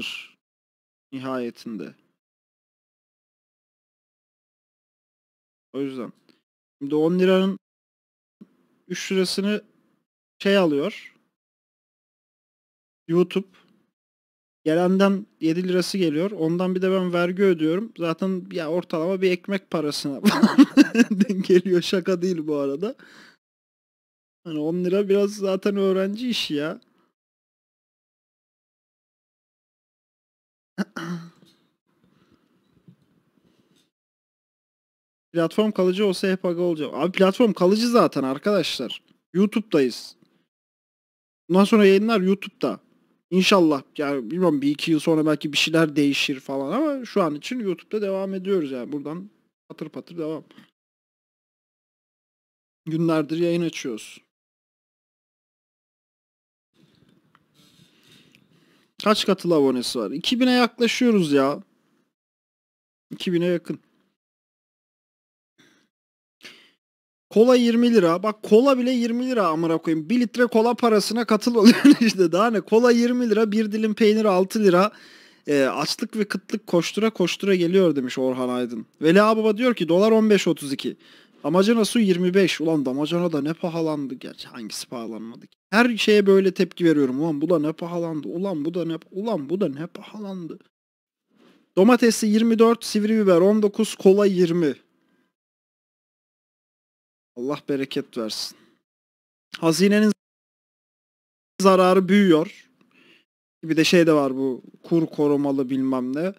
olacaktır nihayetinde. O yüzden. Şimdi 10 liranın 3 lirasını şey alıyor. YouTube. Gelenden 7 lirası geliyor. Ondan bir de ben vergi ödüyorum. Zaten ya ortalama bir ekmek parasına geliyor. Şaka değil bu arada. Hani 10 lira biraz zaten öğrenci işi ya. platform kalıcı olsa hep aga olacak. Abi platform kalıcı zaten arkadaşlar. YouTube'dayız. Bundan sonra yayınlar YouTube'da. İnşallah yani bilmiyorum bir iki yıl sonra belki bir şeyler değişir falan ama şu an için YouTube'da devam ediyoruz yani buradan patır patır devam. Günlerdir yayın açıyoruz. Kaç katıl abonesi var? 2000'e yaklaşıyoruz ya. 2000'e yakın. Kola 20 lira. Bak kola bile 20 lira amına koyayım. 1 litre kola parasına katıl oluyor işte. Daha ne? Kola 20 lira, bir dilim peynir 6 lira. E, açlık ve kıtlık koştura koştura geliyor demiş Orhan Aydın. Veli Ağbaba diyor ki dolar 15.32. Damacana su 25. Ulan damacana da ne pahalandı. Gerçi hangisi pahalanmadı ki? Her şeye böyle tepki veriyorum. Ulan bu da ne pahalandı. Ulan bu da ne, ulan bu da ne pahalandı. Domatesi 24, sivri biber 19, kola 20. Allah bereket versin. Hazinenin zararı büyüyor. Bir de şey de var bu kur korumalı bilmem ne.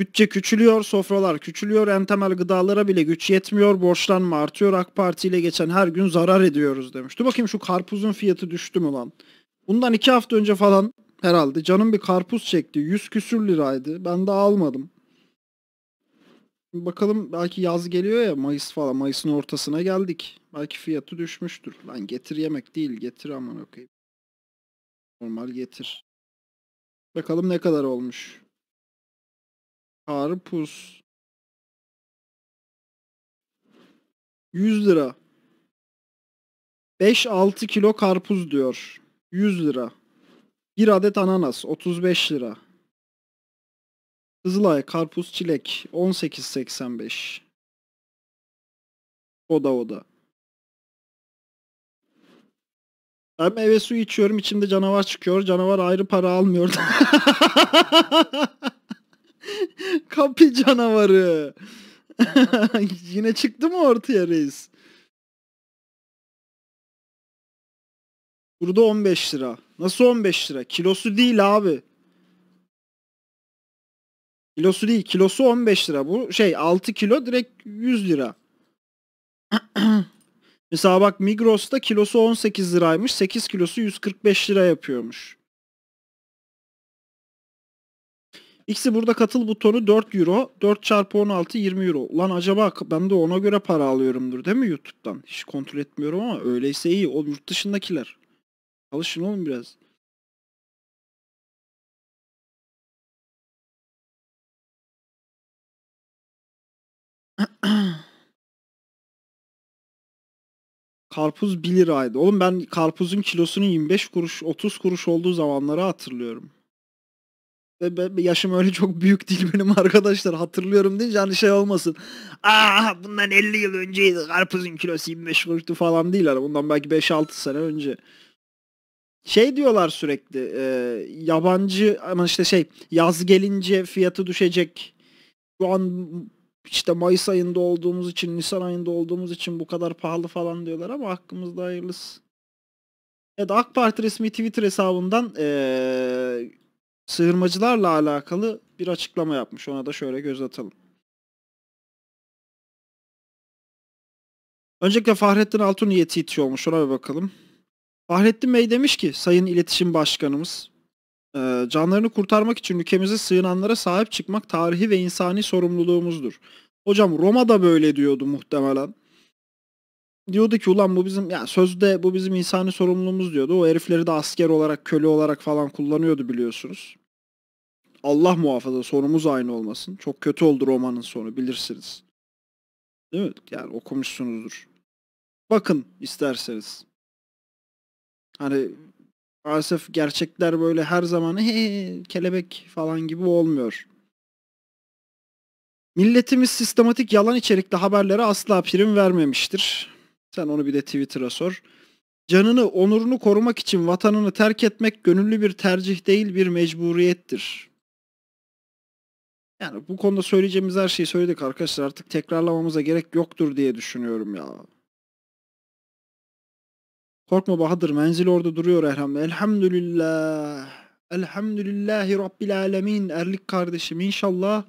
Bütçe küçülüyor, sofralar küçülüyor, en temel gıdalara bile güç yetmiyor, borçlanma artıyor, AK Parti ile geçen her gün zarar ediyoruz demişti. bakayım şu karpuzun fiyatı düştü mü lan? Bundan iki hafta önce falan herhalde canım bir karpuz çekti. Yüz küsür liraydı. Ben de almadım. Bakalım belki yaz geliyor ya Mayıs falan. Mayıs'ın ortasına geldik. Belki fiyatı düşmüştür. Lan getir yemek değil getir aman okuyayım. Normal getir. Bakalım ne kadar olmuş. Karpuz. 100 lira. 5-6 kilo karpuz diyor. 100 lira. 1 adet ananas 35 lira. Kızılay karpuz çilek 18.85. Oda oda. Ben meyve suyu içiyorum içimde canavar çıkıyor. Canavar ayrı para almıyor. Kapı canavarı. Yine çıktı mı ortaya reis? Burada 15 lira. Nasıl 15 lira? Kilosu değil abi. Kilosu değil. Kilosu 15 lira. Bu şey 6 kilo direkt 100 lira. Mesela bak Migros'ta kilosu 18 liraymış. 8 kilosu 145 lira yapıyormuş. X'i burada katıl butonu 4 euro. 4 çarpı 16 20 euro. Ulan acaba ben de ona göre para alıyorumdur değil mi YouTube'dan? Hiç kontrol etmiyorum ama öyleyse iyi. O yurt dışındakiler. Alışın oğlum biraz. Karpuz 1 liraydı. Oğlum ben karpuzun kilosunun 25 kuruş 30 kuruş olduğu zamanları hatırlıyorum yaşım öyle çok büyük değil benim arkadaşlar hatırlıyorum deyince hani şey olmasın. Aa ah, bundan 50 yıl önceydi karpuzun kilosu 25 kuruştu falan değil hani bundan belki 5-6 sene önce. Şey diyorlar sürekli e, yabancı ama işte şey yaz gelince fiyatı düşecek. Şu an işte Mayıs ayında olduğumuz için Nisan ayında olduğumuz için bu kadar pahalı falan diyorlar ama hakkımızda hayırlısı. Evet AK Parti resmi Twitter hesabından ee, sığırmacılarla alakalı bir açıklama yapmış. Ona da şöyle göz atalım. Öncelikle Fahrettin Altun niyeti itiyor olmuş. Ona bir bakalım. Fahrettin Bey demiş ki Sayın İletişim Başkanımız e, canlarını kurtarmak için ülkemize sığınanlara sahip çıkmak tarihi ve insani sorumluluğumuzdur. Hocam Roma da böyle diyordu muhtemelen. Diyordu ki ulan bu bizim yani sözde bu bizim insani sorumluluğumuz diyordu. O herifleri de asker olarak, köle olarak falan kullanıyordu biliyorsunuz. Allah muhafaza sonumuz aynı olmasın. Çok kötü oldu romanın sonu bilirsiniz. Değil mi? Yani okumuşsunuzdur. Bakın isterseniz. Hani maalesef gerçekler böyle her zaman he, kelebek falan gibi olmuyor. Milletimiz sistematik yalan içerikli haberlere asla prim vermemiştir. Sen onu bir de Twitter'a sor. Canını, onurunu korumak için vatanını terk etmek gönüllü bir tercih değil bir mecburiyettir. Yani bu konuda söyleyeceğimiz her şeyi söyledik arkadaşlar. Artık tekrarlamamıza gerek yoktur diye düşünüyorum ya. Korkma Bahadır menzil orada duruyor Erham. Elhamdülillah. Elhamdülillahi Rabbil Alemin. Erlik kardeşim inşallah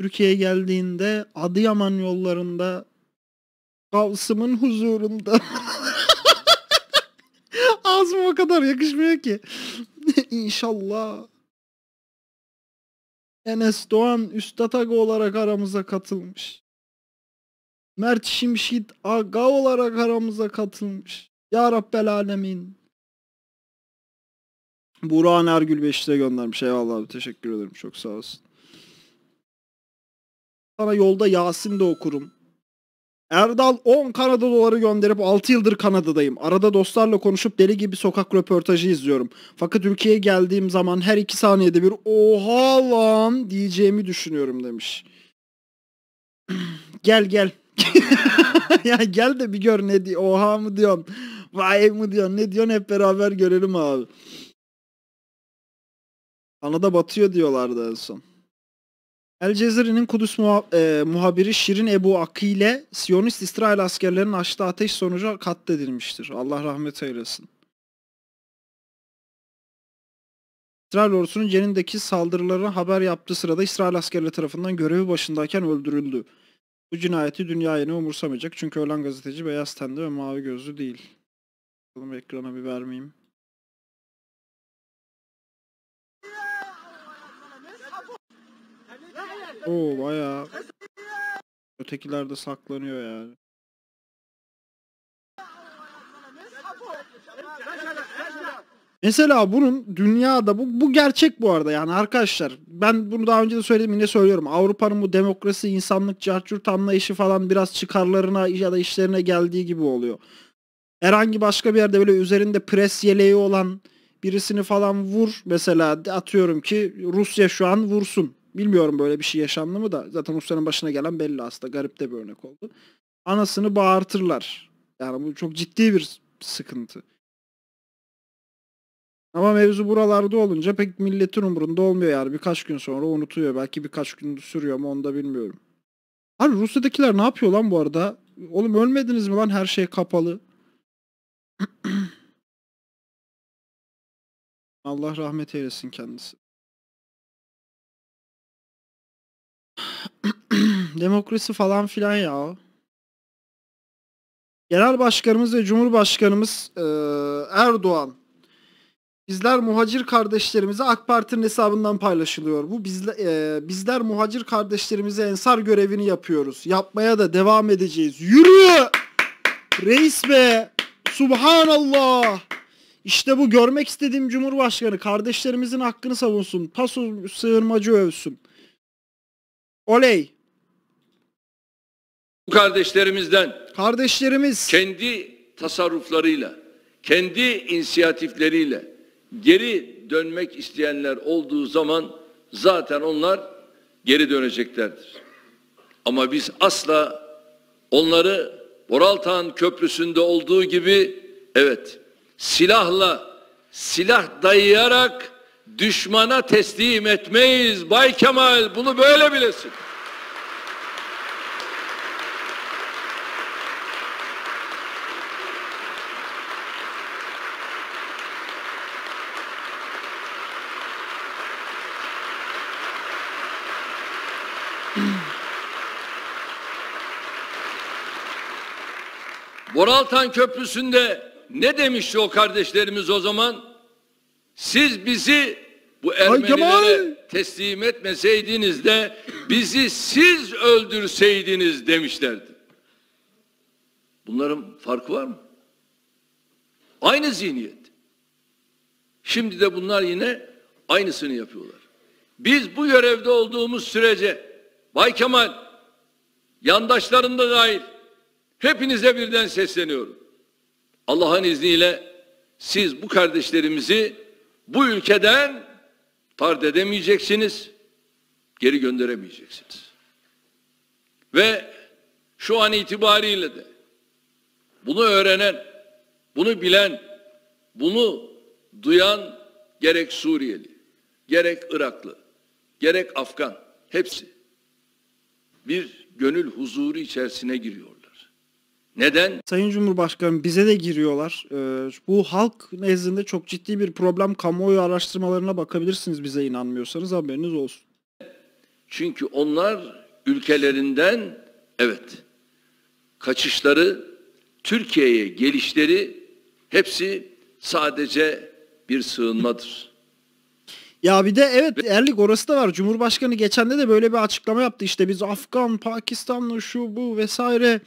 Türkiye'ye geldiğinde Adıyaman yollarında Gavsımın huzurunda Ağzıma o kadar yakışmıyor ki. İnşallah Enes Doğan Üstad Aga olarak aramıza katılmış. Mert Şimşit Aga olarak aramıza katılmış. Ya Rabbel Alemin. Burhan Ergül 5'te göndermiş. Eyvallah abi teşekkür ederim. Çok sağ olsun. Sana yolda Yasin de okurum. Erdal 10 Kanada doları gönderip 6 yıldır Kanada'dayım. Arada dostlarla konuşup deli gibi sokak röportajı izliyorum. Fakat ülkeye geldiğim zaman her 2 saniyede bir oha lan diyeceğimi düşünüyorum demiş. gel gel. ya gel de bir gör ne diyor. Oha mı diyorsun? Vay mı diyorsun? Ne diyorsun? Hep beraber görelim abi. Kanada batıyor diyorlardı en son. El Cezire'nin Kudüs muha- e, muhabiri Şirin Ebu Akı ile Siyonist İsrail askerlerinin açtığı ateş sonucu katledilmiştir. Allah rahmet eylesin. İsrail ordusunun Cenin'deki saldırılarına haber yaptığı sırada İsrail askerleri tarafından görevi başındayken öldürüldü. Bu cinayeti dünya yeni umursamayacak çünkü ölen gazeteci beyaz tenli ve mavi gözlü değil. Bakalım ekrana bir vermeyeyim. Oo bayağı ötekilerde saklanıyor yani. Mesela bunun dünyada bu bu gerçek bu arada yani arkadaşlar ben bunu daha önce de söyledim yine söylüyorum Avrupa'nın bu demokrasi insanlık carçurt anlayışı falan biraz çıkarlarına ya da işlerine geldiği gibi oluyor. Herhangi başka bir yerde böyle üzerinde pres yeleği olan birisini falan vur mesela atıyorum ki Rusya şu an vursun Bilmiyorum böyle bir şey yaşandı mı da zaten Rusya'nın başına gelen belli aslında garip de bir örnek oldu. Anasını bağırtırlar. Yani bu çok ciddi bir sıkıntı. Ama mevzu buralarda olunca pek milletin umurunda olmuyor yani. Birkaç gün sonra unutuyor. Belki birkaç gün sürüyor mu onu da bilmiyorum. Abi Rusya'dakiler ne yapıyor lan bu arada? Oğlum ölmediniz mi lan her şey kapalı? Allah rahmet eylesin kendisi. Demokrasi falan filan ya. Genel Başkanımız ve Cumhurbaşkanımız e, Erdoğan. Bizler muhacir kardeşlerimizi AK Parti'nin hesabından paylaşılıyor. Bu bizle, e, bizler muhacir kardeşlerimize ensar görevini yapıyoruz. Yapmaya da devam edeceğiz. Yürü! Reis be! Subhanallah! İşte bu görmek istediğim Cumhurbaşkanı kardeşlerimizin hakkını savunsun. Paso sığınmacı övsün. Oley! kardeşlerimizden kardeşlerimiz kendi tasarruflarıyla, kendi inisiyatifleriyle geri dönmek isteyenler olduğu zaman zaten onlar geri döneceklerdir. Ama biz asla onları Boraltan Köprüsü'nde olduğu gibi evet silahla silah dayayarak düşmana teslim etmeyiz Bay Kemal bunu böyle bilesin. Boraltan Köprüsü'nde ne demişti o kardeşlerimiz o zaman? Siz bizi bu Ermenilere teslim etmeseydiniz de bizi siz öldürseydiniz demişlerdi. Bunların farkı var mı? Aynı zihniyet. Şimdi de bunlar yine aynısını yapıyorlar. Biz bu görevde olduğumuz sürece Bay Kemal yandaşlarında dahil Hepinize birden sesleniyorum. Allah'ın izniyle siz bu kardeşlerimizi bu ülkeden tard edemeyeceksiniz, geri gönderemeyeceksiniz. Ve şu an itibariyle de bunu öğrenen, bunu bilen, bunu duyan gerek Suriyeli, gerek Iraklı, gerek Afgan hepsi bir gönül huzuru içerisine giriyor. Neden? Sayın Cumhurbaşkanım bize de giriyorlar. Ee, bu halk nezdinde çok ciddi bir problem. Kamuoyu araştırmalarına bakabilirsiniz bize inanmıyorsanız haberiniz olsun. Çünkü onlar ülkelerinden evet kaçışları, Türkiye'ye gelişleri hepsi sadece bir sığınmadır. Ya bir de evet Erlik orası da var. Cumhurbaşkanı geçen de de böyle bir açıklama yaptı. İşte biz Afgan, Pakistanlı şu bu vesaire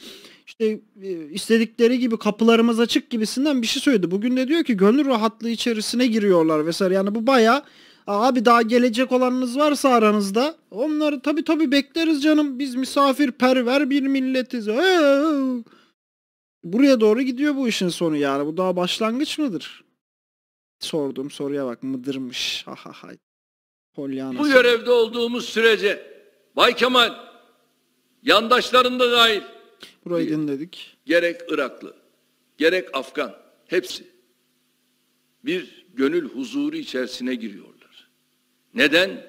işte e, istedikleri gibi kapılarımız açık gibisinden bir şey söyledi. Bugün de diyor ki gönül rahatlığı içerisine giriyorlar vesaire. Yani bu baya abi daha gelecek olanınız varsa aranızda onları tabi tabi bekleriz canım. Biz misafir perver bir milletiz. Ee, buraya doğru gidiyor bu işin sonu yani. Bu daha başlangıç mıdır? Sorduğum soruya bak mıdırmış. Ha ha ha. Polyana. Bu görevde olduğumuz sürece Bay Kemal yandaşlarında dahil Burayı bir, dinledik. Gerek Iraklı, gerek Afgan, hepsi bir gönül huzuru içerisine giriyorlar. Neden?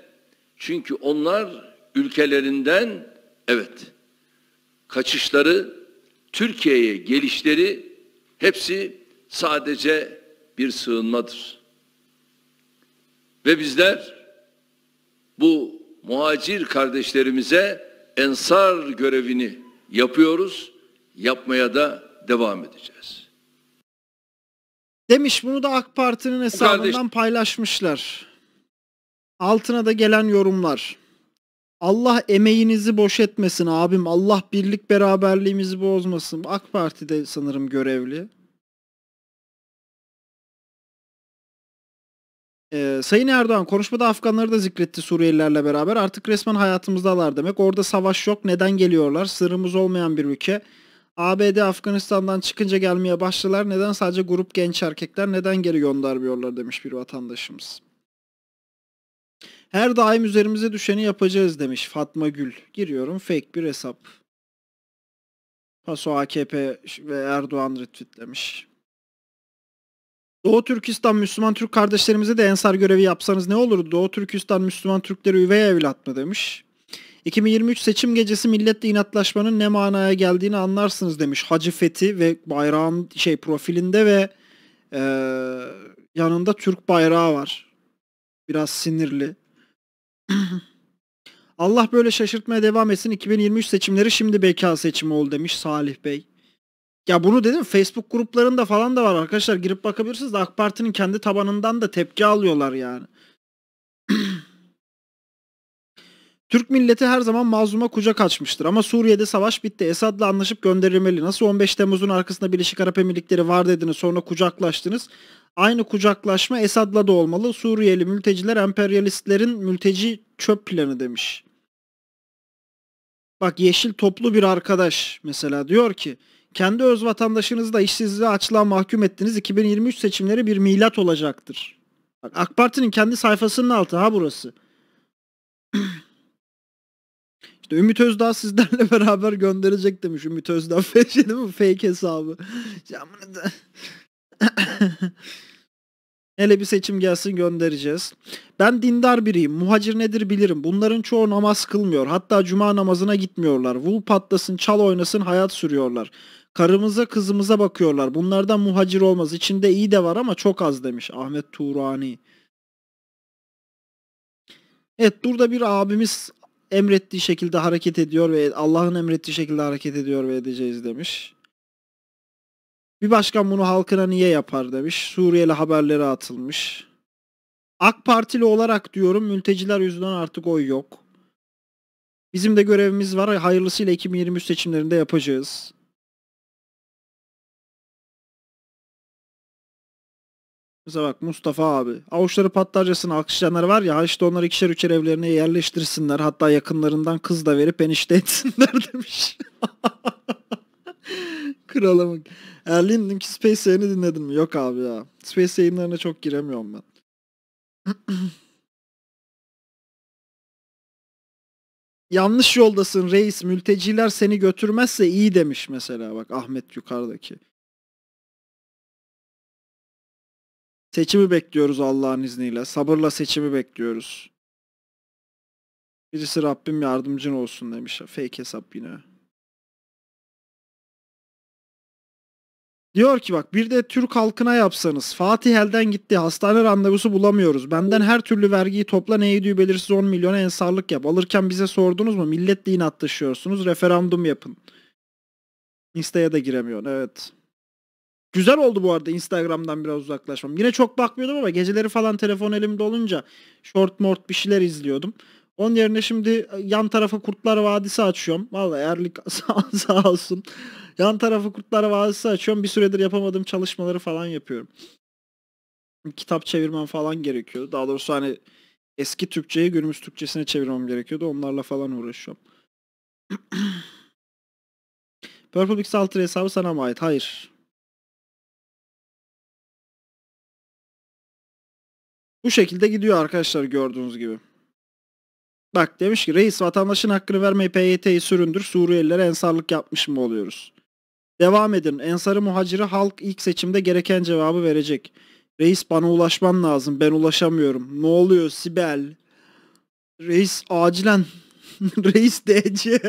Çünkü onlar ülkelerinden evet kaçışları, Türkiye'ye gelişleri hepsi sadece bir sığınmadır. Ve bizler bu muhacir kardeşlerimize ensar görevini yapıyoruz, yapmaya da devam edeceğiz. Demiş bunu da AK Parti'nin hesabından Kardeş... paylaşmışlar. Altına da gelen yorumlar. Allah emeğinizi boş etmesin abim. Allah birlik beraberliğimizi bozmasın. AK Parti'de sanırım görevli. Ee, Sayın Erdoğan konuşmada Afganları da zikretti Suriyelilerle beraber. Artık resmen hayatımızdalar demek. Orada savaş yok. Neden geliyorlar? Sırrımız olmayan bir ülke. ABD Afganistan'dan çıkınca gelmeye başladılar. Neden sadece grup genç erkekler neden geri göndermiyorlar demiş bir vatandaşımız. Her daim üzerimize düşeni yapacağız demiş Fatma Gül. Giriyorum fake bir hesap. Paso AKP ve Erdoğan retweetlemiş. Doğu Türkistan Müslüman Türk kardeşlerimize de ensar görevi yapsanız ne olurdu? Doğu Türkistan Müslüman Türkleri üvey evlat mı demiş. 2023 seçim gecesi milletle inatlaşmanın ne manaya geldiğini anlarsınız demiş. Hacı Fethi ve bayrağın şey profilinde ve e, yanında Türk bayrağı var. Biraz sinirli. Allah böyle şaşırtmaya devam etsin. 2023 seçimleri şimdi beka seçimi ol demiş Salih Bey. Ya bunu dedim Facebook gruplarında falan da var arkadaşlar girip bakabilirsiniz de AK Parti'nin kendi tabanından da tepki alıyorlar yani. Türk milleti her zaman mazluma kucak açmıştır ama Suriye'de savaş bitti. Esad'la anlaşıp gönderilmeli. Nasıl 15 Temmuz'un arkasında Birleşik Arap Emirlikleri var dediniz sonra kucaklaştınız. Aynı kucaklaşma Esad'la da olmalı. Suriyeli mülteciler emperyalistlerin mülteci çöp planı demiş. Bak yeşil toplu bir arkadaş mesela diyor ki kendi öz vatandaşınızı da işsizliğe açlığa mahkum ettiniz. 2023 seçimleri bir milat olacaktır. Bak, AK Parti'nin kendi sayfasının altı ha burası. İşte Ümit Özdağ sizlerle beraber gönderecek demiş Ümit Özdağ. Şey değil mi? Fake hesabı. Hele bir seçim gelsin göndereceğiz. Ben dindar biriyim. Muhacir nedir bilirim. Bunların çoğu namaz kılmıyor. Hatta cuma namazına gitmiyorlar. Vul patlasın, çal oynasın hayat sürüyorlar. Karımıza kızımıza bakıyorlar. Bunlardan muhacir olmaz. İçinde iyi de var ama çok az demiş Ahmet Turani. Evet burada bir abimiz emrettiği şekilde hareket ediyor ve Allah'ın emrettiği şekilde hareket ediyor ve edeceğiz demiş. Bir başkan bunu halkına niye yapar demiş. Suriyeli haberleri atılmış. AK Partili olarak diyorum mülteciler yüzünden artık oy yok. Bizim de görevimiz var. Hayırlısıyla 2023 seçimlerinde yapacağız. Mesela bak Mustafa abi. Avuçları patlarcasına alkışlayanlar var ya işte onları ikişer üçer evlerine yerleştirsinler. Hatta yakınlarından kız da verip enişte etsinler demiş. Kralım. bak. Erlin ki Space yayını dinledin mi? Yok abi ya. Space yayınlarına çok giremiyorum ben. Yanlış yoldasın reis. Mülteciler seni götürmezse iyi demiş mesela bak Ahmet yukarıdaki. Seçimi bekliyoruz Allah'ın izniyle. Sabırla seçimi bekliyoruz. Birisi Rabbim yardımcın olsun demiş. Fake hesap yine. Diyor ki bak bir de Türk halkına yapsanız. Fatih elden gitti. Hastane randevusu bulamıyoruz. Benden her türlü vergiyi topla ne yediği belirsiz 10 milyona ensarlık yap. Alırken bize sordunuz mu? Milletle inatlaşıyorsunuz. Referandum yapın. Listeye de giremiyorsun. Evet. Güzel oldu bu arada Instagram'dan biraz uzaklaşmam. Yine çok bakmıyordum ama geceleri falan telefon elimde olunca short mort bir şeyler izliyordum. Onun yerine şimdi e, yan tarafı Kurtlar Vadisi açıyorum. Vallahi erlik sağ, sağ olsun. Yan tarafı Kurtlar Vadisi açıyorum. Bir süredir yapamadığım çalışmaları falan yapıyorum. Kitap çevirmem falan gerekiyor. Daha doğrusu hani eski Türkçeyi günümüz Türkçesine çevirmem gerekiyordu. Onlarla falan uğraşıyorum. Purple Pixel 6 hesabı sana mı ait? Hayır. Bu şekilde gidiyor arkadaşlar gördüğünüz gibi. Bak demiş ki reis vatandaşın hakkını vermeyi PYT'yi süründür Suriyelilere ensarlık yapmış mı oluyoruz? Devam edin. Ensarı muhaciri halk ilk seçimde gereken cevabı verecek. Reis bana ulaşman lazım. Ben ulaşamıyorum. Ne oluyor Sibel? Reis acilen. Reis DC.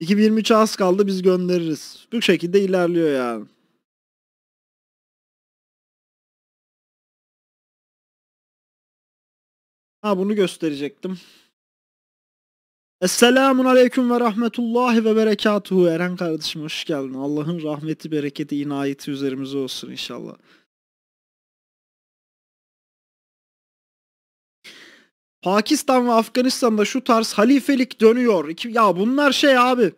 2023 az kaldı biz göndeririz. Bu şekilde ilerliyor yani. Ha bunu gösterecektim. Esselamun Aleyküm ve Rahmetullahi ve Berekatuhu. Eren kardeşim hoş geldin. Allah'ın rahmeti, bereketi, inayeti üzerimize olsun inşallah. Pakistan ve Afganistan'da şu tarz halifelik dönüyor. Ya bunlar şey abi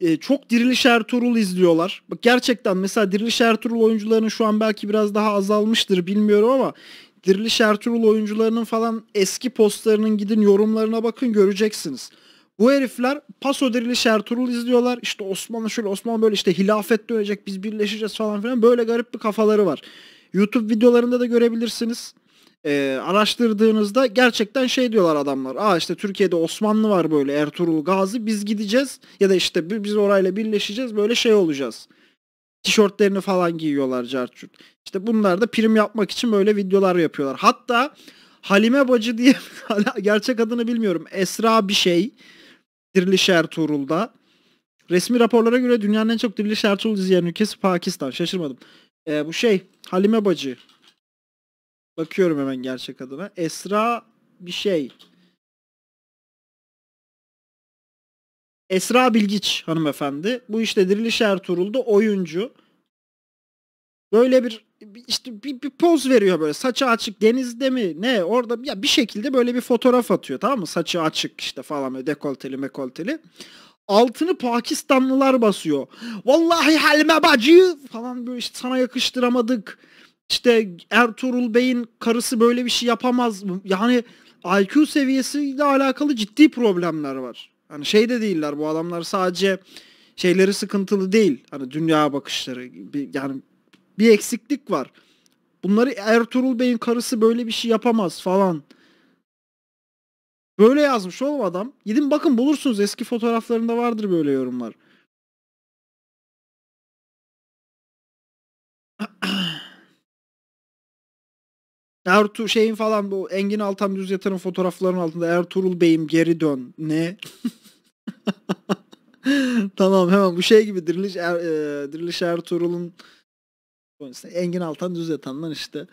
e, çok Diriliş Ertuğrul izliyorlar. Bak gerçekten mesela Diriliş Ertuğrul oyuncularının şu an belki biraz daha azalmıştır bilmiyorum ama Diriliş Ertuğrul oyuncularının falan eski postlarının gidin yorumlarına bakın göreceksiniz. Bu herifler paso Diriliş Ertuğrul izliyorlar. İşte Osmanlı şöyle Osmanlı böyle işte hilafet dönecek biz birleşeceğiz falan filan böyle garip bir kafaları var. YouTube videolarında da görebilirsiniz ee, araştırdığınızda gerçekten şey diyorlar adamlar. Aa işte Türkiye'de Osmanlı var böyle Ertuğrul Gazi biz gideceğiz ya da işte biz orayla birleşeceğiz böyle şey olacağız tişörtlerini falan giyiyorlar carçurt. İşte bunlar da prim yapmak için böyle videolar yapıyorlar. Hatta Halime Bacı diye gerçek adını bilmiyorum. Esra bir şey. Diriliş Ertuğrul'da. Resmi raporlara göre dünyanın en çok Diriliş Ertuğrul izleyen ülkesi Pakistan. Şaşırmadım. Ee, bu şey Halime Bacı. Bakıyorum hemen gerçek adına. Esra bir şey. Esra Bilgiç hanımefendi. Bu işte Diriliş Ertuğrul'da oyuncu. Böyle bir işte bir, bir poz veriyor böyle saçı açık denizde mi ne orada ya bir şekilde böyle bir fotoğraf atıyor tamam mı saçı açık işte falan böyle dekolteli mekolteli altını Pakistanlılar basıyor vallahi halme bacı falan böyle işte sana yakıştıramadık işte Ertuğrul Bey'in karısı böyle bir şey yapamaz mı yani IQ seviyesiyle alakalı ciddi problemler var Hani şey de değiller bu adamlar sadece şeyleri sıkıntılı değil. Hani dünya bakışları yani bir eksiklik var. Bunları Ertuğrul Bey'in karısı böyle bir şey yapamaz falan. Böyle yazmış oğlum adam. Gidin bakın bulursunuz eski fotoğraflarında vardır böyle yorumlar. Ertuğ şeyin falan bu Engin Altan Düz Yatan'ın fotoğraflarının altında Ertuğrul Bey'im geri dön. Ne? tamam hemen bu şey gibi Diriliş, er, e, Diriliş Ertuğrul'un Engin Altan Düz Yatan'dan işte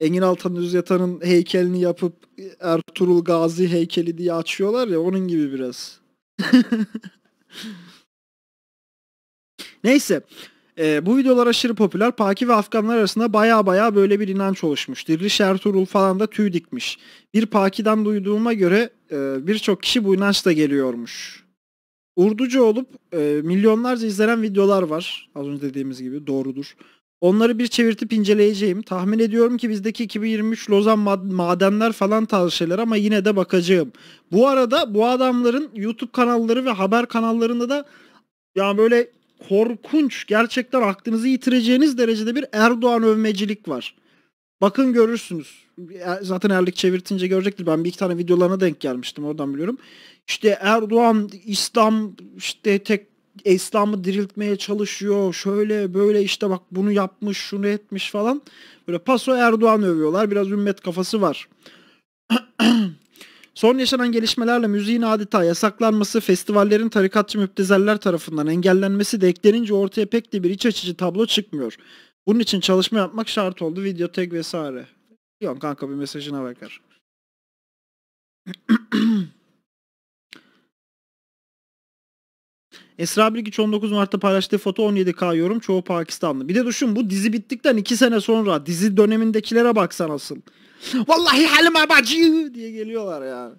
Engin Altan Düz Yatan'ın heykelini yapıp Ertuğrul Gazi heykeli diye açıyorlar ya onun gibi biraz. Neyse. E, bu videolar aşırı popüler. Paki ve Afganlar arasında baya baya böyle bir inanç oluşmuş. Diriliş Ertuğrul falan da tüy dikmiş. Bir Paki'den duyduğuma göre e, birçok kişi bu inançla geliyormuş. Urducu olup e, milyonlarca izlenen videolar var. Az önce dediğimiz gibi doğrudur. Onları bir çevirtip inceleyeceğim. Tahmin ediyorum ki bizdeki 2023 Lozan madenler falan tarzı şeyler ama yine de bakacağım. Bu arada bu adamların YouTube kanalları ve haber kanallarında da yani böyle korkunç gerçekten aklınızı yitireceğiniz derecede bir Erdoğan övmecilik var. Bakın görürsünüz. E, zaten Erlik çevirtince görecektir. Ben bir iki tane videolarına denk gelmiştim oradan biliyorum. İşte Erdoğan İslam işte tek e, İslam'ı diriltmeye çalışıyor. Şöyle böyle işte bak bunu yapmış, şunu etmiş falan. Böyle paso Erdoğan övüyorlar. Biraz ümmet kafası var. Son yaşanan gelişmelerle müziğin adeta yasaklanması, festivallerin tarikatçı müptezeller tarafından engellenmesi de eklenince ortaya pek de bir iç açıcı tablo çıkmıyor. Bunun için çalışma yapmak şart oldu. Video tag vesaire. Yok kanka bir mesajına bakar. Esra Bilgiç 19 Mart'ta paylaştığı foto 17K yorum çoğu Pakistanlı. Bir de düşün bu dizi bittikten 2 sene sonra dizi dönemindekilere baksan asıl. Vallahi halime bacı diye geliyorlar yani.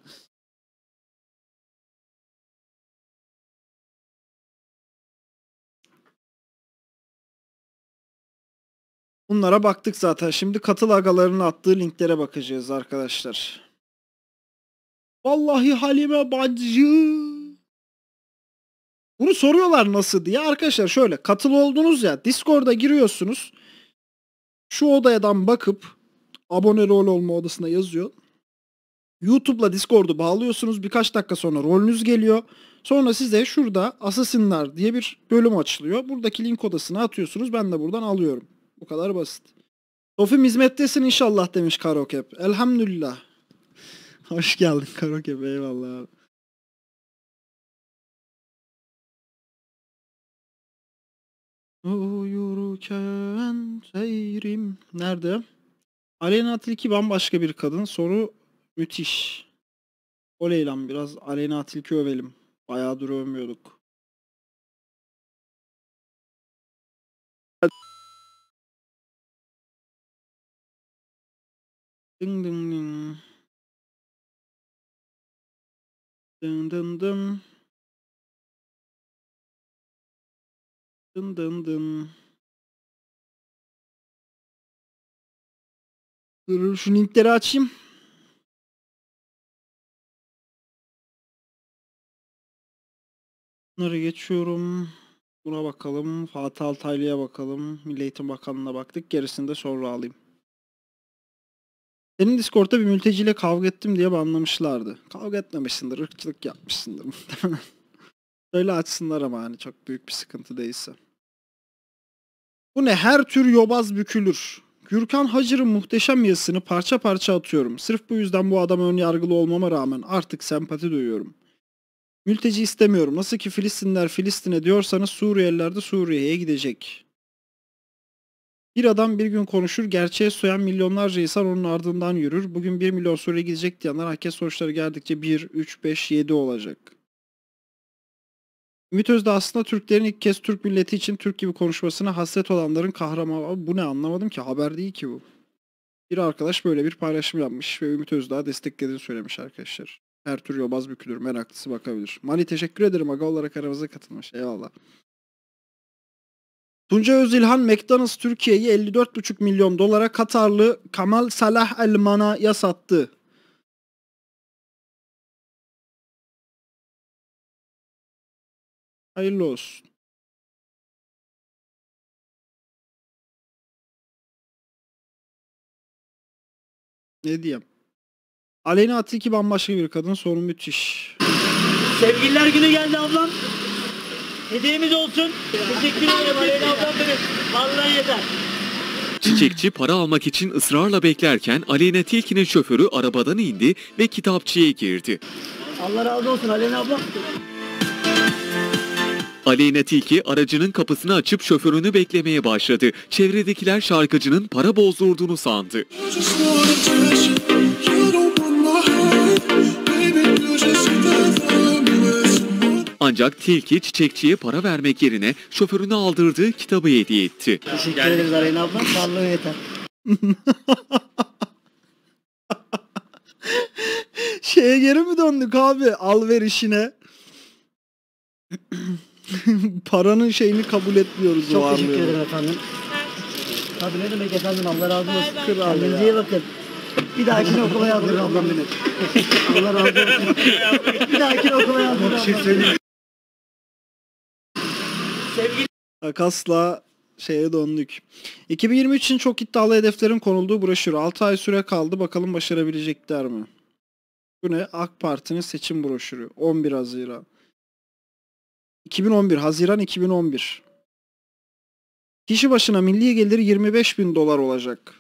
Bunlara baktık zaten. Şimdi katıl agalarının attığı linklere bakacağız arkadaşlar. Vallahi Halime bacı. Bunu soruyorlar nasıl diye. Arkadaşlar şöyle katıl oldunuz ya Discord'a giriyorsunuz. Şu odayadan bakıp abone rol olma odasına yazıyor. YouTube'la Discord'u bağlıyorsunuz. Birkaç dakika sonra rolünüz geliyor. Sonra size şurada Assassin'lar diye bir bölüm açılıyor. Buradaki link odasına atıyorsunuz. Ben de buradan alıyorum. Bu kadar basit. Sofim hizmettesin inşallah demiş Karokep. Elhamdülillah. Hoş geldin Karokep eyvallah abi. Uyurken seyrim. Nerede? Aleyna Tilki bambaşka bir kadın. Soru müthiş. O Leylan biraz Aleyna Tilki övelim. Bayağıdır övmüyorduk. Ding ding ding. Dın dın dın. Dın dın dın. Dur şu linkleri açayım. Bunları geçiyorum. Buna bakalım. Fatih Altaylı'ya bakalım. Milli Eğitim Bakanlığı'na baktık. Gerisini de sonra alayım. Senin Discord'da bir mülteciyle kavga ettim diye banlamışlardı. Kavga etmemişsindir, ırkçılık yapmışsındır Böyle açsınlar ama hani çok büyük bir sıkıntı değilse. Bu ne her tür yobaz bükülür. Gürkan Hacır'ın muhteşem yazısını parça parça atıyorum. Sırf bu yüzden bu adam ön yargılı olmama rağmen artık sempati duyuyorum. Mülteci istemiyorum. Nasıl ki Filistinler Filistin'e diyorsanız Suriyeliler de Suriye'ye gidecek. Bir adam bir gün konuşur, gerçeğe soyan milyonlarca insan onun ardından yürür. Bugün 1 milyon Suriye gidecek diyenler herkes sonuçları geldikçe 1, 3, 5, 7 olacak.'' Ümit Özdağ aslında Türklerin ilk kez Türk milleti için Türk gibi konuşmasına hasret olanların kahramanı. bu ne anlamadım ki haber değil ki bu. Bir arkadaş böyle bir paylaşım yapmış ve Ümit Özdağ desteklediğini söylemiş arkadaşlar. Her tür yobaz bükülür meraklısı bakabilir. Mani teşekkür ederim aga olarak aramıza katılmış eyvallah. Tunca Özilhan McDonald's Türkiye'yi 54,5 milyon dolara Katarlı Kamal Salah El Mana'ya sattı. Hayırlı olsun. Ne diyeyim? Aleyna Atiki bambaşka bir kadın. Sorun müthiş. Sevgililer günü geldi ablam. Hediyemiz olsun. Teşekkür ederim Aleyna ablam benim. Vallahi yeter. Çiçekçi para almak için ısrarla beklerken Aleyna Tilki'nin şoförü arabadan indi ve kitapçıya girdi. Allah razı olsun Aleyna ablam. Aleyna Tilki aracının kapısını açıp şoförünü beklemeye başladı. Çevredekiler şarkıcının para bozdurduğunu sandı. Ancak Tilki çiçekçiye para vermek yerine şoförünü aldırdığı kitabı hediye etti. Teşekkür ederiz Aleyna abla. Sağlığı yeter. Şeye geri mi döndük abi alverişine? Paranın şeyini kabul etmiyoruz Çok varlığı. teşekkür ederim efendim. Tabii ne demek efendim Allah razı olsun. Kral Kendinize iyi bakın. Bir dahakine okula yazdırın ablam beni. Allah razı olsun. Bir dahakine okula yazdırın ablam. beni. Sevgili Akasla şeye döndük. 2023 için çok iddialı hedeflerin konulduğu broşür. 6 ay süre kaldı. Bakalım başarabilecekler mi? Bu ne? AK Parti'nin seçim broşürü. 11 Haziran. 2011, Haziran 2011. Kişi başına milli geliri 25 bin dolar olacak.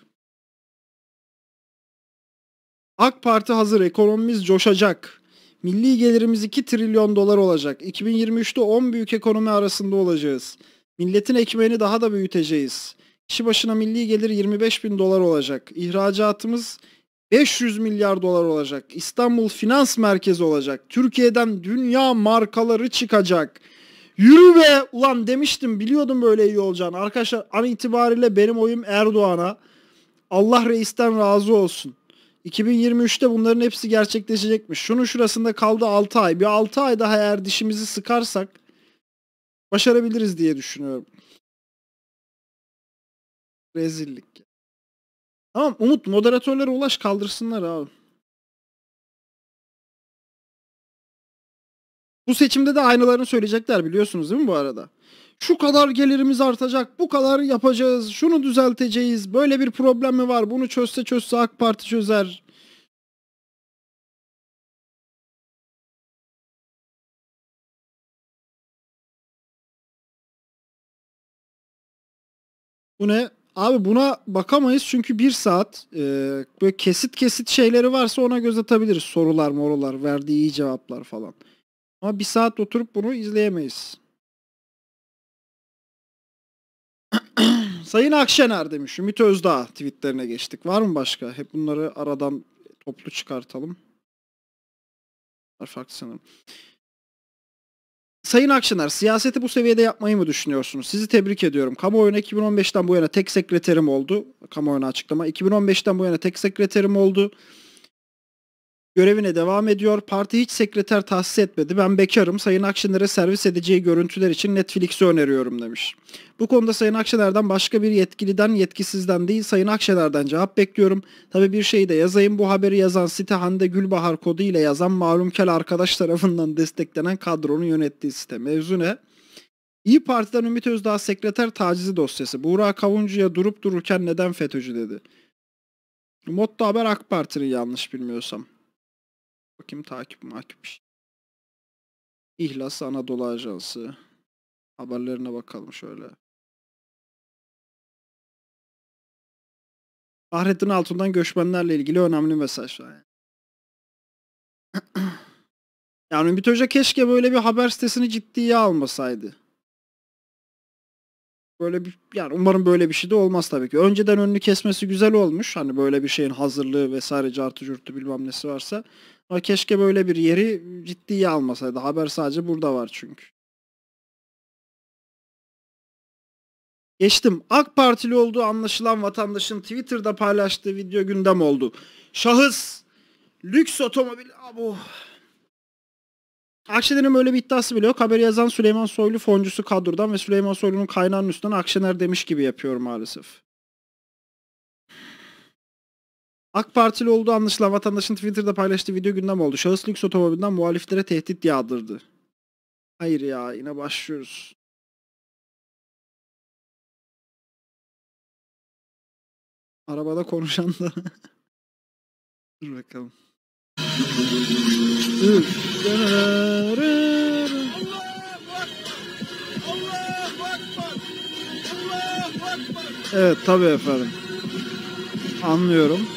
AK Parti hazır, ekonomimiz coşacak. Milli gelirimiz 2 trilyon dolar olacak. 2023'te 10 büyük ekonomi arasında olacağız. Milletin ekmeğini daha da büyüteceğiz. Kişi başına milli gelir 25 bin dolar olacak. İhracatımız 500 milyar dolar olacak. İstanbul Finans Merkezi olacak. Türkiye'den dünya markaları çıkacak. Yürü be ulan demiştim biliyordum böyle iyi olacağını. Arkadaşlar an itibariyle benim oyum Erdoğan'a. Allah reisten razı olsun. 2023'te bunların hepsi gerçekleşecekmiş. Şunun şurasında kaldı 6 ay. Bir 6 ay daha eğer dişimizi sıkarsak başarabiliriz diye düşünüyorum. Rezillik. Tamam Umut moderatörlere ulaş kaldırsınlar abi. Bu seçimde de aynalarını söyleyecekler biliyorsunuz değil mi bu arada? Şu kadar gelirimiz artacak, bu kadar yapacağız, şunu düzelteceğiz, böyle bir problem mi var, bunu çözse çözse AK Parti çözer. Bu ne? Abi buna bakamayız çünkü bir saat e, böyle kesit kesit şeyleri varsa ona göz atabiliriz. Sorular morular, verdiği iyi cevaplar falan. Ama bir saat oturup bunu izleyemeyiz. Sayın Akşener demiş. Ümit Özdağ tweetlerine geçtik. Var mı başka? Hep bunları aradan toplu çıkartalım. Farklı sanırım. Sayın Akşener, siyaseti bu seviyede yapmayı mı düşünüyorsunuz? Sizi tebrik ediyorum. Kamuoyuna 2015'ten bu yana tek sekreterim oldu. Kamuoyuna açıklama. 2015'ten bu yana tek sekreterim oldu görevine devam ediyor. Parti hiç sekreter tahsis etmedi. Ben bekarım. Sayın Akşener'e servis edeceği görüntüler için Netflix'i öneriyorum demiş. Bu konuda Sayın Akşener'den başka bir yetkiliden yetkisizden değil Sayın Akşener'den cevap bekliyorum. Tabii bir şey de yazayım. Bu haberi yazan site Hande Gülbahar kodu ile yazan malum kel arkadaş tarafından desteklenen kadronun yönettiği site. Mevzu ne? İyi Parti'den Ümit Özdağ sekreter tacizi dosyası. Buğra Kavuncu'ya durup dururken neden FETÖ'cü dedi. Motto haber AK Parti'nin yanlış bilmiyorsam. Bakayım takip makip. Şey. İhlas Anadolu Ajansı. Haberlerine bakalım şöyle. Fahrettin Altun'dan göçmenlerle ilgili önemli mesajlar. Yani. yani Ümit Hoca keşke böyle bir haber sitesini ciddiye almasaydı. Böyle bir yani umarım böyle bir şey de olmaz tabii ki. Önceden önünü kesmesi güzel olmuş. Hani böyle bir şeyin hazırlığı vesaire cartı curtu bilmem nesi varsa. Ama keşke böyle bir yeri ciddiye almasaydı. Haber sadece burada var çünkü. Geçtim. AK Partili olduğu anlaşılan vatandaşın Twitter'da paylaştığı video gündem oldu. Şahıs lüks otomobil abo. Akşener'in böyle bir iddiası bile yok. Haberi yazan Süleyman Soylu foncusu kadrodan ve Süleyman Soylu'nun kaynağının üstünden Akşener demiş gibi yapıyor maalesef. AK Partili olduğu anlaşılan vatandaşın Twitter'da paylaştığı video gündem oldu. Şahıs lüks otomobilden muhaliflere tehdit yağdırdı. Hayır ya yine başlıyoruz. Arabada konuşan da. Dur bakalım. Evet tabii efendim. Anlıyorum.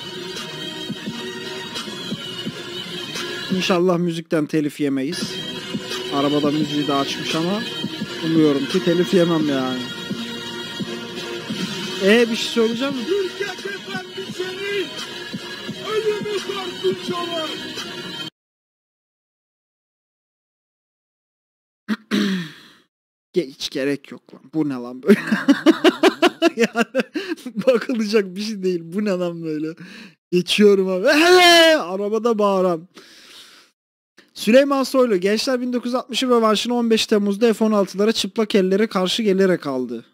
İnşallah müzikten telif yemeyiz. Arabada müziği de açmış ama umuyorum ki telif yemem yani. ee, bir şey söyleyeceğim mi? Hiç gerek yok lan. Bu ne lan böyle? yani bakılacak bir şey değil. Bu ne lan böyle? Geçiyorum abi. Ee, arabada bağıran. Süleyman Soylu gençler 1960'ı rövanşını 15 Temmuz'da F-16'lara çıplak ellere karşı gelerek aldı.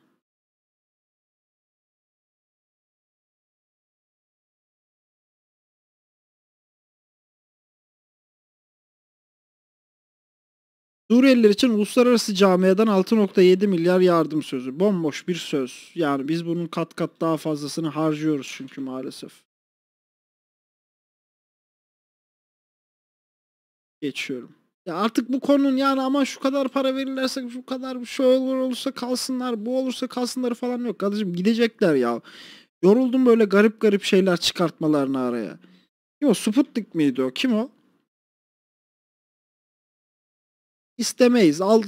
Suriyeliler için uluslararası camiadan 6.7 milyar yardım sözü. Bomboş bir söz. Yani biz bunun kat kat daha fazlasını harcıyoruz çünkü maalesef. geçiyorum. Ya artık bu konunun yani ama şu kadar para verirlerse şu kadar şu olur olursa kalsınlar bu olursa kalsınlar falan yok. Kardeşim gidecekler ya. Yoruldum böyle garip garip şeyler çıkartmalarını araya. Kim o? Sputnik miydi o? Kim o? İstemeyiz. Al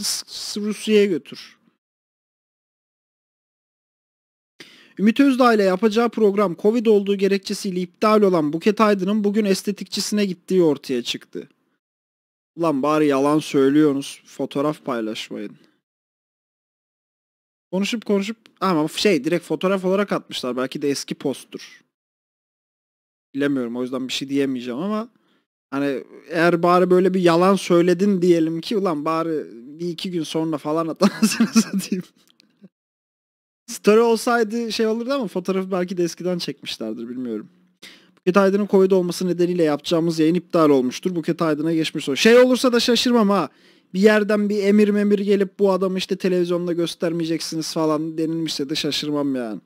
Rusya'ya götür. Ümit Özdağ ile yapacağı program Covid olduğu gerekçesiyle iptal olan Buket Aydın'ın bugün estetikçisine gittiği ortaya çıktı. Ulan bari yalan söylüyorsunuz. Fotoğraf paylaşmayın. Konuşup konuşup ama şey direkt fotoğraf olarak atmışlar. Belki de eski posttur. Bilemiyorum o yüzden bir şey diyemeyeceğim ama hani eğer bari böyle bir yalan söyledin diyelim ki ulan bari bir iki gün sonra falan atamazsınız diyeyim. Story olsaydı şey olurdu ama fotoğrafı belki de eskiden çekmişlerdir bilmiyorum. Buket Aydın'ın Covid olması nedeniyle yapacağımız yayın iptal olmuştur. Buket Aydın'a geçmiş olsun. Şey olursa da şaşırmam ha. Bir yerden bir emir memir gelip bu adamı işte televizyonda göstermeyeceksiniz falan denilmişse de şaşırmam yani.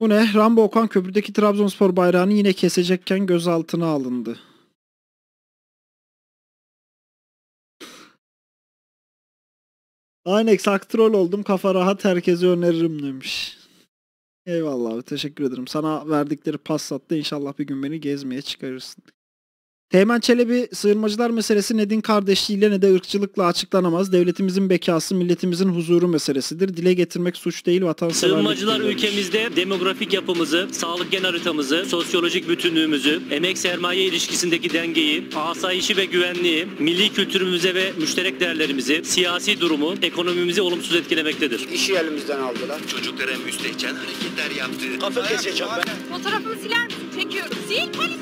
Bu ne? Rambo Okan köprüdeki Trabzonspor bayrağını yine kesecekken gözaltına alındı. Aynex aktrol oldum kafa rahat herkese öneririm demiş. Eyvallah abi teşekkür ederim. Sana verdikleri pas sattı, inşallah bir gün beni gezmeye çıkarırsın. Teğmen Çelebi sığınmacılar meselesi ne din kardeşliğiyle ne de ırkçılıkla açıklanamaz. Devletimizin bekası milletimizin huzuru meselesidir. Dile getirmek suç değil vatanseverlik. Sığınmacılar ülkemizde demografik yapımızı, sağlık gen haritamızı, sosyolojik bütünlüğümüzü, emek sermaye ilişkisindeki dengeyi, asayişi ve güvenliği, milli kültürümüze ve müşterek değerlerimizi, siyasi durumu, ekonomimizi olumsuz etkilemektedir. İşi elimizden aldılar. Çocuklara müstehcen hareketler yaptı. Kafa keseceğim ben. Fotoğrafımı siler misin? çekiyorum. Sil polis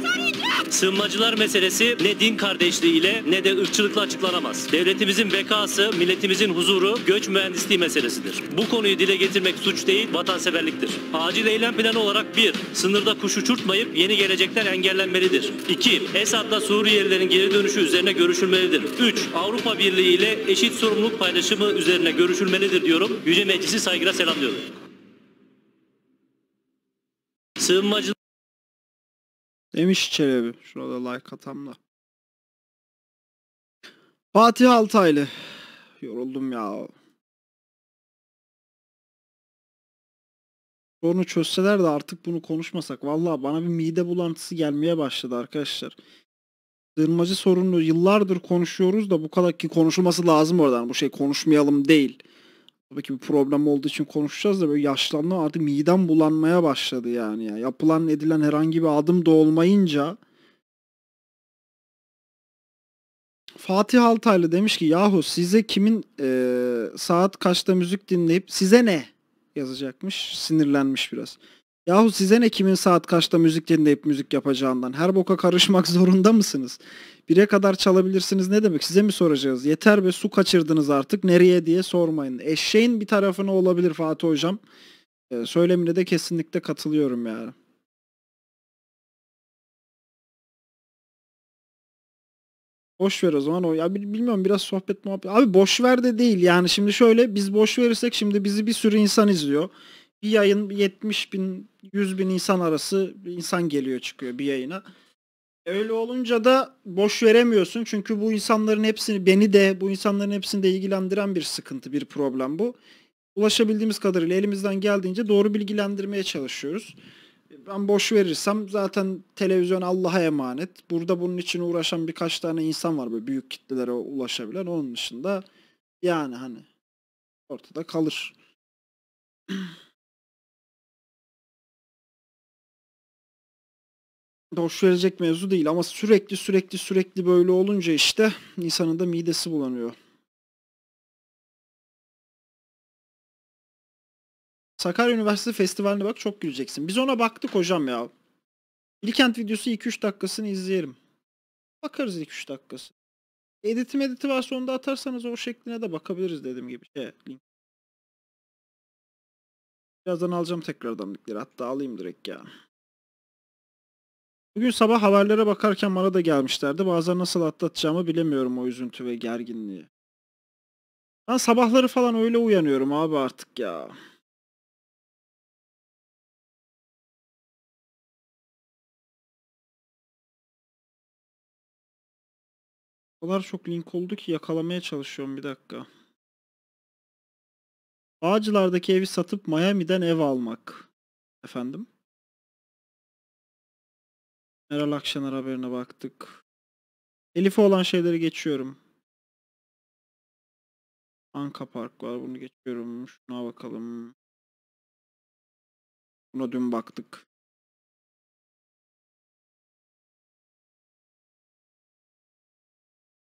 Sığınmacılar meselesi ne din kardeşliğiyle ne de ırkçılıkla açıklanamaz. Devletimizin bekası, milletimizin huzuru göç mühendisliği meselesidir. Bu konuyu dile getirmek suç değil, vatanseverliktir. Acil eylem planı olarak bir, Sınırda kuş uçurtmayıp yeni gelecekler engellenmelidir. 2. Esad'la Suriyelilerin geri dönüşü üzerine görüşülmelidir. Üç, Avrupa Birliği ile eşit sorumluluk paylaşımı üzerine görüşülmelidir diyorum. Yüce Meclisi saygıyla selamlıyorum. Sığınmacı Demiş Çelebi. Şurada like atamla. Fatih Altaylı. Yoruldum ya. Sorunu çözseler de artık bunu konuşmasak. vallahi bana bir mide bulantısı gelmeye başladı arkadaşlar. Sığınmacı sorununu yıllardır konuşuyoruz da bu kadar ki konuşulması lazım oradan. Bu şey konuşmayalım değil. Tabii ki bir problem olduğu için konuşacağız da böyle yaşlanma artık midem bulanmaya başladı yani. Ya. Yapılan edilen herhangi bir adım da olmayınca Fatih Altaylı demiş ki yahu size kimin e, saat kaçta müzik dinleyip size ne yazacakmış sinirlenmiş biraz. Yahu size ne kimin saat kaçta müzik dinleyip müzik yapacağından her boka karışmak zorunda mısınız? Bire kadar çalabilirsiniz ne demek? Size mi soracağız? Yeter be su kaçırdınız artık. Nereye diye sormayın. Eşeğin bir tarafına olabilir Fatih Hocam. Ee, söylemine de kesinlikle katılıyorum yani. Boş ver o zaman o ya bilmiyorum biraz sohbet muhabbet. Abi boş ver de değil yani şimdi şöyle biz boş verirsek şimdi bizi bir sürü insan izliyor. Bir yayın 70 bin 100 bin insan arası insan geliyor çıkıyor bir yayına. Öyle olunca da boş veremiyorsun. Çünkü bu insanların hepsini beni de bu insanların hepsini de ilgilendiren bir sıkıntı, bir problem bu. Ulaşabildiğimiz kadarıyla elimizden geldiğince doğru bilgilendirmeye çalışıyoruz. Ben boş verirsem zaten televizyon Allah'a emanet. Burada bunun için uğraşan birkaç tane insan var böyle büyük kitlelere ulaşabilen. Onun dışında yani hani ortada kalır. hoş verecek mevzu değil ama sürekli sürekli sürekli böyle olunca işte insanın da midesi bulanıyor. Sakarya Üniversitesi Festivali'ne bak çok güleceksin. Biz ona baktık hocam ya. Bilkent videosu 2-3 dakikasını izleyelim. Bakarız 2-3 dakikası. Editi editi varsa onu da atarsanız o şekline de bakabiliriz dediğim gibi. Şey, link. Birazdan alacağım tekrardan linkleri. Hatta alayım direkt ya. Bugün sabah haberlere bakarken bana da gelmişlerdi. Bazen nasıl atlatacağımı bilemiyorum o üzüntü ve gerginliği. Ben sabahları falan öyle uyanıyorum abi artık ya. O kadar çok link oldu ki yakalamaya çalışıyorum bir dakika. Bağcılar'daki evi satıp Miami'den ev almak. Efendim? Meral Akşener haberine baktık. Elif'e olan şeyleri geçiyorum. Anka Park var. Bunu geçiyorum. Şuna bakalım. Buna dün baktık.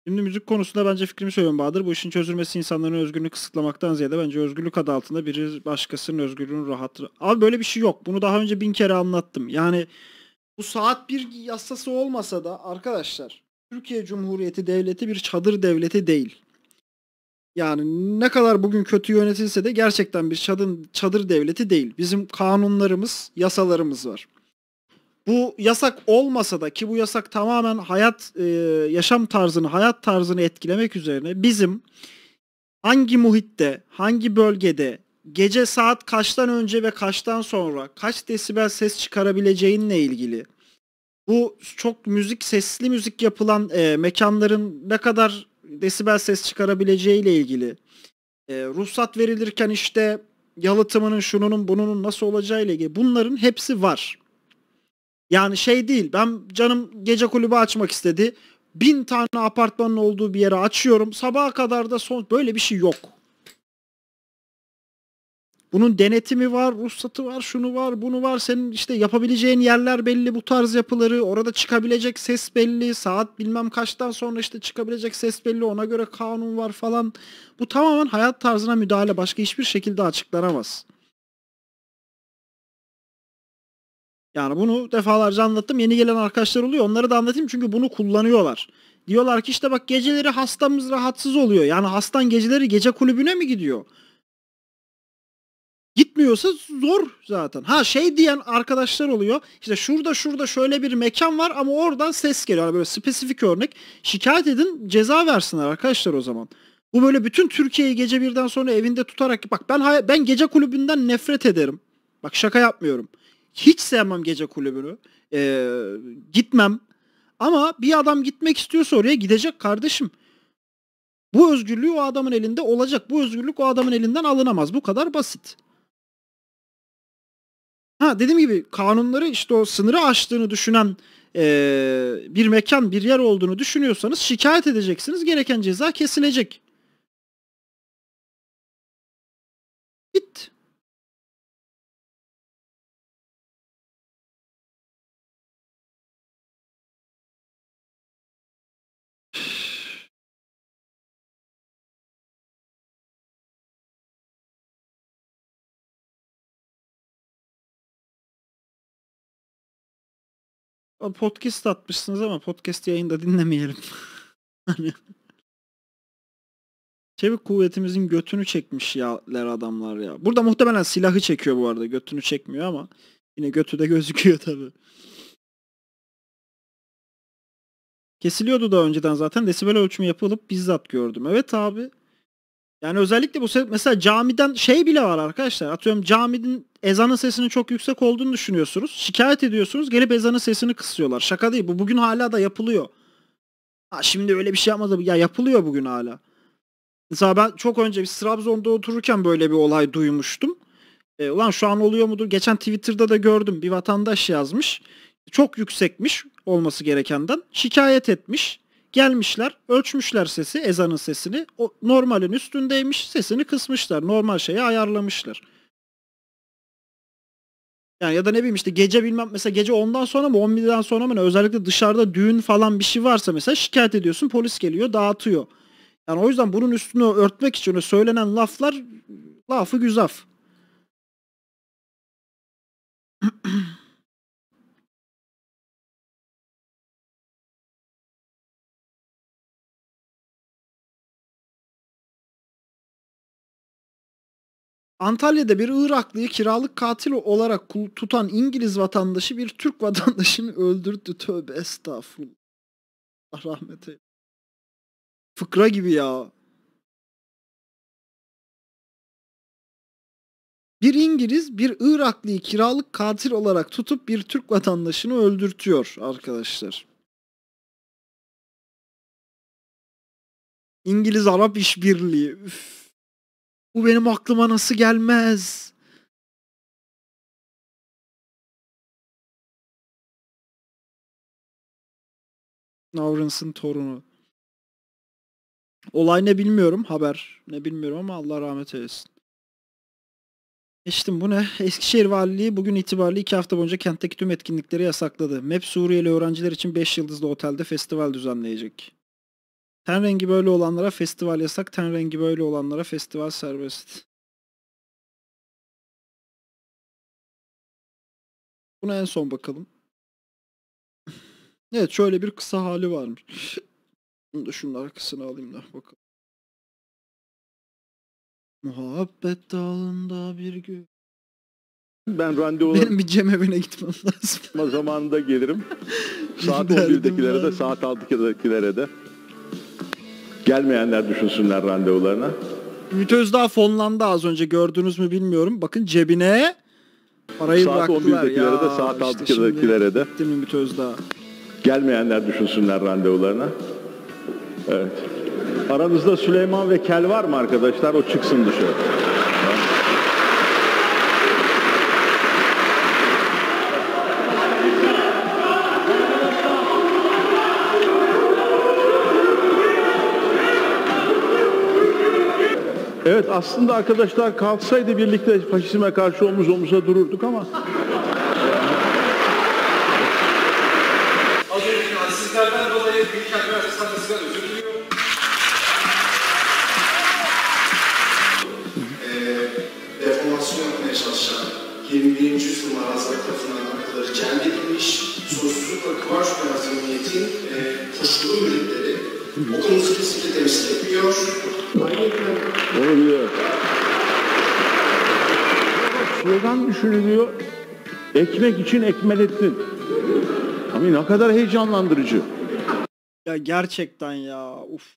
Şimdi müzik konusunda bence fikrimi söylüyorum Bahadır. Bu işin çözülmesi insanların özgürlüğünü kısıtlamaktan ziyade bence özgürlük adı altında biri başkasının özgürlüğünü rahatlığı. Abi böyle bir şey yok. Bunu daha önce bin kere anlattım. Yani bu saat bir yasası olmasa da arkadaşlar Türkiye Cumhuriyeti Devleti bir çadır devleti değil. Yani ne kadar bugün kötü yönetilse de gerçekten bir çadır, çadır devleti değil. Bizim kanunlarımız, yasalarımız var. Bu yasak olmasa da ki bu yasak tamamen hayat, e, yaşam tarzını, hayat tarzını etkilemek üzerine bizim hangi muhitte, hangi bölgede, gece saat kaçtan önce ve kaçtan sonra kaç desibel ses çıkarabileceğinle ilgili bu çok müzik sesli müzik yapılan e, mekanların ne kadar desibel ses çıkarabileceğiyle ilgili e, ruhsat verilirken işte yalıtımının şununun bununun nasıl olacağıyla ilgili bunların hepsi var. Yani şey değil ben canım gece kulübü açmak istedi. Bin tane apartmanın olduğu bir yere açıyorum. Sabaha kadar da son böyle bir şey yok. Bunun denetimi var, ruhsatı var, şunu var, bunu var. Senin işte yapabileceğin yerler belli bu tarz yapıları. Orada çıkabilecek ses belli. Saat bilmem kaçtan sonra işte çıkabilecek ses belli. Ona göre kanun var falan. Bu tamamen hayat tarzına müdahale. Başka hiçbir şekilde açıklanamaz. Yani bunu defalarca anlattım. Yeni gelen arkadaşlar oluyor. Onları da anlatayım çünkü bunu kullanıyorlar. Diyorlar ki işte bak geceleri hastamız rahatsız oluyor. Yani hastan geceleri gece kulübüne mi gidiyor? Gitmiyorsa zor zaten. Ha şey diyen arkadaşlar oluyor. İşte şurada şurada şöyle bir mekan var ama oradan ses geliyor. Yani böyle spesifik örnek. Şikayet edin ceza versinler arkadaşlar o zaman. Bu böyle bütün Türkiye'yi gece birden sonra evinde tutarak bak ben ben gece kulübünden nefret ederim. Bak şaka yapmıyorum. Hiç sevmem gece kulübünü. Ee, gitmem. Ama bir adam gitmek istiyorsa oraya gidecek kardeşim. Bu özgürlüğü o adamın elinde olacak. Bu özgürlük o adamın elinden alınamaz. Bu kadar basit. Ha dediğim gibi kanunları işte o sınırı aştığını düşünen e, bir mekan bir yer olduğunu düşünüyorsanız şikayet edeceksiniz. Gereken ceza kesilecek. Bitti. Podcast atmışsınız ama podcast yayında dinlemeyelim. hani Çevik şey kuvvetimizin götünü çekmiş yaler adamlar ya. Burada muhtemelen silahı çekiyor bu arada. Götünü çekmiyor ama yine götü de gözüküyor tabi. Kesiliyordu da önceden zaten. Desibel ölçümü yapılıp bizzat gördüm. Evet abi yani özellikle bu mesela camiden şey bile var arkadaşlar. Atıyorum caminin ezanın sesinin çok yüksek olduğunu düşünüyorsunuz. Şikayet ediyorsunuz. Gelip ezanın sesini kısıyorlar. Şaka değil. Bu bugün hala da yapılıyor. Ha, şimdi öyle bir şey yapmadı. Ya yapılıyor bugün hala. Mesela ben çok önce bir Trabzon'da otururken böyle bir olay duymuştum. E, ulan şu an oluyor mudur? Geçen Twitter'da da gördüm. Bir vatandaş yazmış. Çok yüksekmiş olması gerekenden. Şikayet etmiş. Gelmişler ölçmüşler sesi ezanın sesini. O normalin üstündeymiş sesini kısmışlar. Normal şeye ayarlamışlar. Yani ya da ne bileyim işte gece bilmem mesela gece ondan sonra mı 11'den sonra mı ne özellikle dışarıda düğün falan bir şey varsa mesela şikayet ediyorsun polis geliyor dağıtıyor. Yani o yüzden bunun üstünü örtmek için söylenen laflar lafı güzaf. Antalya'da bir Iraklıyı kiralık katil olarak tutan İngiliz vatandaşı bir Türk vatandaşını öldürdü. Tövbe estağfurullah. Allah rahmet eylesin. Fıkra gibi ya. Bir İngiliz bir Iraklıyı kiralık katil olarak tutup bir Türk vatandaşını öldürtüyor arkadaşlar. İngiliz Arap işbirliği. Üf. Bu benim aklıma nasıl gelmez? Lawrence'ın torunu. Olay ne bilmiyorum. Haber ne bilmiyorum ama Allah rahmet eylesin. Geçtim bu ne? Eskişehir Valiliği bugün itibariyle iki hafta boyunca kentteki tüm etkinlikleri yasakladı. MEP Suriyeli öğrenciler için 5 yıldızlı otelde festival düzenleyecek. Ten rengi böyle olanlara festival yasak, ten rengi böyle olanlara festival serbest. Buna en son bakalım. Evet şöyle bir kısa hali varmış. Bunu da şunun arkasına alayım da bakalım. Muhabbet dalında bir gün. Ben randevu Benim bir Cem evine gitmem lazım. zamanında gelirim. saat 11'dekilere de, saat 6'dakilere de. Gelmeyenler düşünsünler randevularına. Ümit Özdağ fonlandı az önce gördünüz mü bilmiyorum. Bakın cebine parayı saat bıraktılar. Saat 11'dekilere de saat işte 6'dakilere de. Gittim Ümit Özdağ. Gelmeyenler düşünsünler randevularına. Evet. Aranızda Süleyman ve Kel var mı arkadaşlar? O çıksın dışarı. Evet aslında arkadaşlar kalksaydı birlikte faşizme karşı omuz omuza dururduk ama. Az önce sizlerden dolayı Bilkent arkadaşlar sizden özür diliyorum. e, deformasyon yapmaya çalışan 21. yüzyıl marazda katılan akılları cem edilmiş, soysuzluk ve kıvarç bir hazırlığı niyetin e, koşulu müritleri okulumuzu kesinlikle temsil etmiyor. Onu biliyor. Slogan düşünülüyor. Ekmek için ekmelettin. Abi ne kadar heyecanlandırıcı. Ya gerçekten ya. Uf.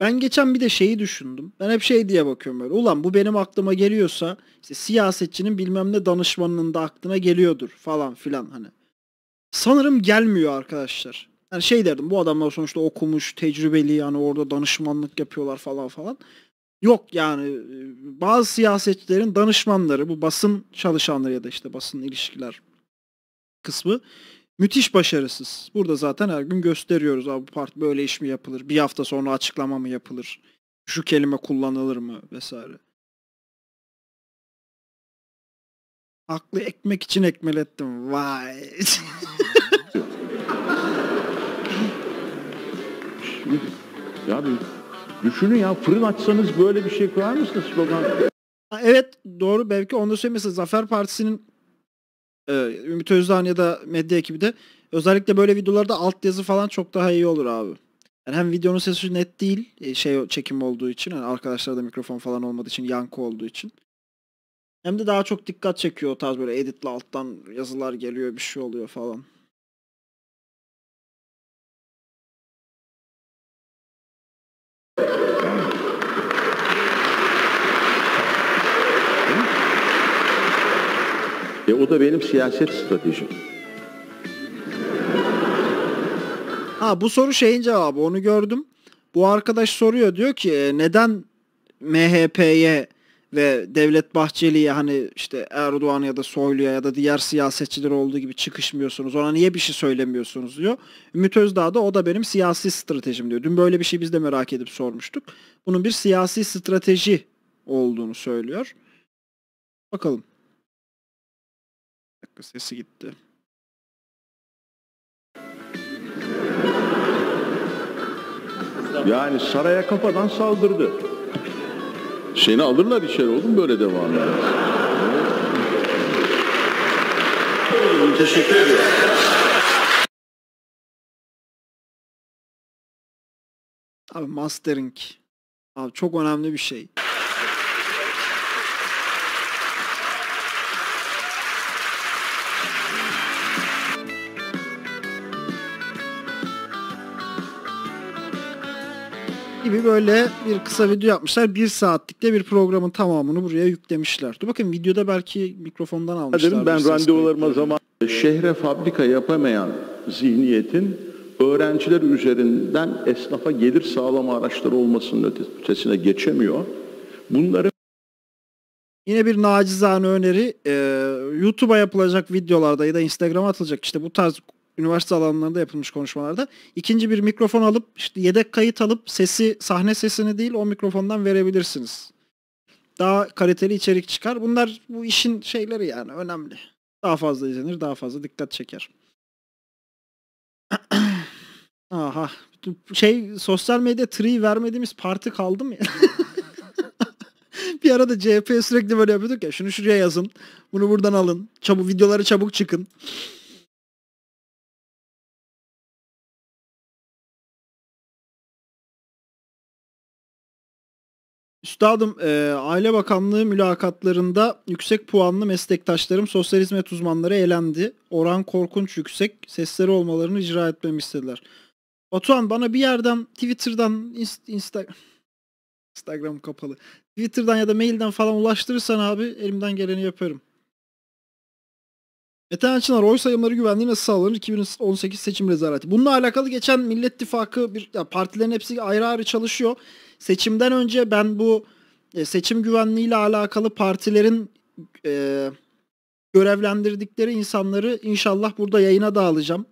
Ben geçen bir de şeyi düşündüm. Ben hep şey diye bakıyorum böyle. Ulan bu benim aklıma geliyorsa işte siyasetçinin bilmem ne danışmanının da aklına geliyordur falan filan hani. Sanırım gelmiyor arkadaşlar. Yani şey derdim bu adamlar sonuçta okumuş, tecrübeli yani orada danışmanlık yapıyorlar falan falan. Yok yani bazı siyasetçilerin danışmanları bu basın çalışanları ya da işte basın ilişkiler kısmı müthiş başarısız. Burada zaten her gün gösteriyoruz abi bu parti böyle iş mi yapılır? Bir hafta sonra açıklama mı yapılır? Şu kelime kullanılır mı vesaire. Aklı ekmek için ekmelettim. Vay. nedir? Ya bir düşünün ya fırın açsanız böyle bir şey koyar mısınız slogan? Evet doğru belki onu söylemesi Zafer Partisi'nin e, Ümit Özdağ'ın ya da medya ekibi de özellikle böyle videolarda alt yazı falan çok daha iyi olur abi. Yani hem videonun sesi net değil e, şey çekim olduğu için yani arkadaşlarda mikrofon falan olmadığı için yankı olduğu için. Hem de daha çok dikkat çekiyor o tarz böyle editli alttan yazılar geliyor bir şey oluyor falan. E o da benim siyaset stratejim. Ha bu soru şeyin cevabı onu gördüm. Bu arkadaş soruyor diyor ki e, neden MHP'ye ve Devlet Bahçeli'ye hani işte Erdoğan ya da Soylu'ya ya da diğer siyasetçiler olduğu gibi çıkışmıyorsunuz. Ona niye bir şey söylemiyorsunuz diyor. Ümit Özdağ da o da benim siyasi stratejim diyor. Dün böyle bir şey biz de merak edip sormuştuk. Bunun bir siyasi strateji olduğunu söylüyor. Bakalım dakika sesi gitti. Yani saraya kafadan saldırdı. Seni alırlar içeri oğlum böyle devam eder. Teşekkür ederim. Abi mastering. Abi çok önemli bir şey. gibi böyle bir kısa video yapmışlar. Bir saatlikte bir programın tamamını buraya yüklemişler. Dur bakın videoda belki mikrofondan almışlar. Dedim ben randevularıma zaman şehre fabrika yapamayan zihniyetin öğrenciler üzerinden esnafa gelir sağlama araçları olmasının ötesine geçemiyor. Bunları Yine bir nacizane öneri e, YouTube'a yapılacak videolarda ya da Instagram'a atılacak işte bu tarz üniversite alanlarında yapılmış konuşmalarda ikinci bir mikrofon alıp işte yedek kayıt alıp sesi sahne sesini değil o mikrofondan verebilirsiniz. Daha kaliteli içerik çıkar. Bunlar bu işin şeyleri yani önemli. Daha fazla izlenir, daha fazla dikkat çeker. Aha. Şey sosyal medya tree vermediğimiz parti kaldı mı? bir arada CHP sürekli böyle yapıyorduk ya. Şunu şuraya yazın. Bunu buradan alın. Çabuk videoları çabuk çıkın. Üstadım e, Aile Bakanlığı mülakatlarında yüksek puanlı meslektaşlarım sosyal hizmet uzmanları elendi. Oran korkunç yüksek. Sesleri olmalarını icra etmemi istediler. Batuhan bana bir yerden Twitter'dan inst, insta, Instagram kapalı. Twitter'dan ya da mailden falan ulaştırırsan abi elimden geleni yaparım. Ethem Çınar oy sayımları güvenliği nasıl sağlanır? 2018 seçim rezaleti. Bununla alakalı geçen Millet İttifakı bir, ya partilerin hepsi ayrı ayrı çalışıyor. Seçimden önce ben bu e, seçim güvenliğiyle alakalı partilerin e, görevlendirdikleri insanları inşallah burada yayına da alacağım.